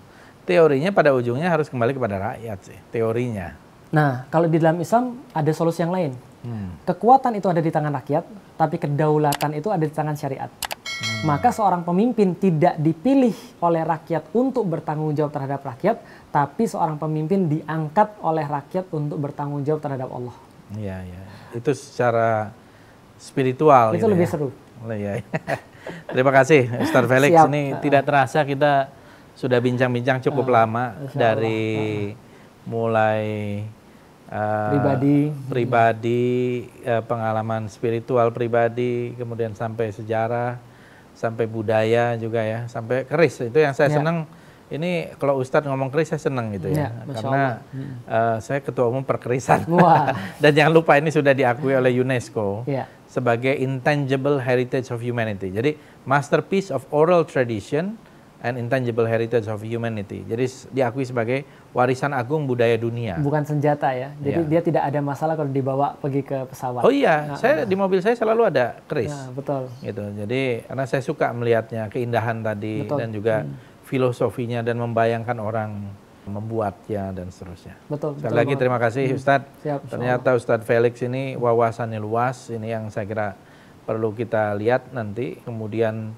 Speaker 1: Teorinya pada ujungnya harus kembali kepada rakyat sih, teorinya. Nah,
Speaker 2: kalau di dalam Islam ada solusi yang lain. Hmm. Kekuatan itu ada di tangan rakyat, tapi kedaulatan itu ada di tangan syariat. Maka seorang pemimpin tidak dipilih oleh rakyat untuk bertanggung jawab terhadap rakyat, tapi seorang pemimpin diangkat oleh rakyat untuk bertanggung jawab terhadap Allah.
Speaker 1: Iya, iya. Itu secara spiritual. Itu gitu lebih ya. seru. Iya. iya. (laughs) Terima kasih, Star Felix. Siap. Ini tidak terasa kita sudah bincang-bincang cukup uh, lama dari uh. mulai uh, pribadi, pribadi uh, pengalaman spiritual pribadi, kemudian sampai sejarah sampai budaya juga ya, sampai keris itu yang saya ya. senang. Ini kalau Ustadz ngomong keris saya senang gitu ya, ya karena uh, saya ketua umum perkerisan. (laughs) Wah. (laughs) Dan jangan lupa ini sudah diakui oleh UNESCO ya. sebagai intangible heritage of humanity. Jadi masterpiece of oral tradition and intangible heritage of humanity. Jadi diakui sebagai warisan agung budaya dunia. Bukan
Speaker 2: senjata ya. Jadi ya. dia tidak ada masalah kalau dibawa pergi ke pesawat. Oh iya, nah, saya nah.
Speaker 1: di mobil saya selalu ada keris. Ya, betul. Gitu. Jadi karena saya suka melihatnya keindahan tadi betul. dan juga hmm. filosofinya dan membayangkan orang membuatnya dan seterusnya. Betul. Sekali betul lagi banget. terima kasih hmm. Ustadz. Siap, Ternyata Ustadz Felix ini wawasannya luas. Ini yang saya kira perlu kita lihat nanti. Kemudian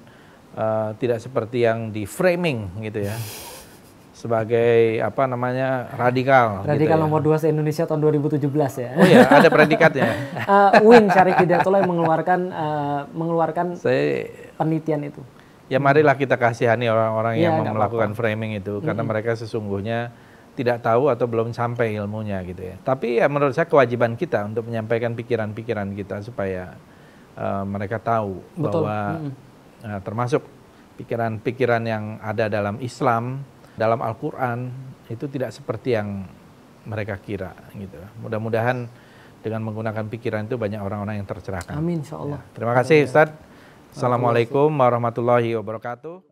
Speaker 1: uh, tidak seperti yang di framing gitu ya sebagai apa namanya radikal. Gitu radikal gitu
Speaker 2: nomor ya. dua se Indonesia tahun 2017 ya. Oh iya, ada
Speaker 1: predikatnya. uh,
Speaker 2: (laughs) eh, Win Syarif Hidayatullah yang mengeluarkan uh, mengeluarkan Saya, penelitian itu.
Speaker 1: Ya marilah kita kasihani orang-orang ya, yang melakukan framing itu karena mereka sesungguhnya tidak tahu atau belum sampai ilmunya gitu ya. Tapi ya menurut saya kewajiban kita untuk menyampaikan pikiran-pikiran kita supaya uh, mereka tahu Betul. bahwa mm -hmm. uh, termasuk pikiran-pikiran yang ada dalam Islam dalam Al-Quran itu tidak seperti yang mereka kira gitu. Mudah-mudahan dengan menggunakan pikiran itu banyak orang-orang yang tercerahkan. Amin, insya Allah. Ya. Terima kasih Ustadz. Assalamualaikum warahmatullahi wabarakatuh.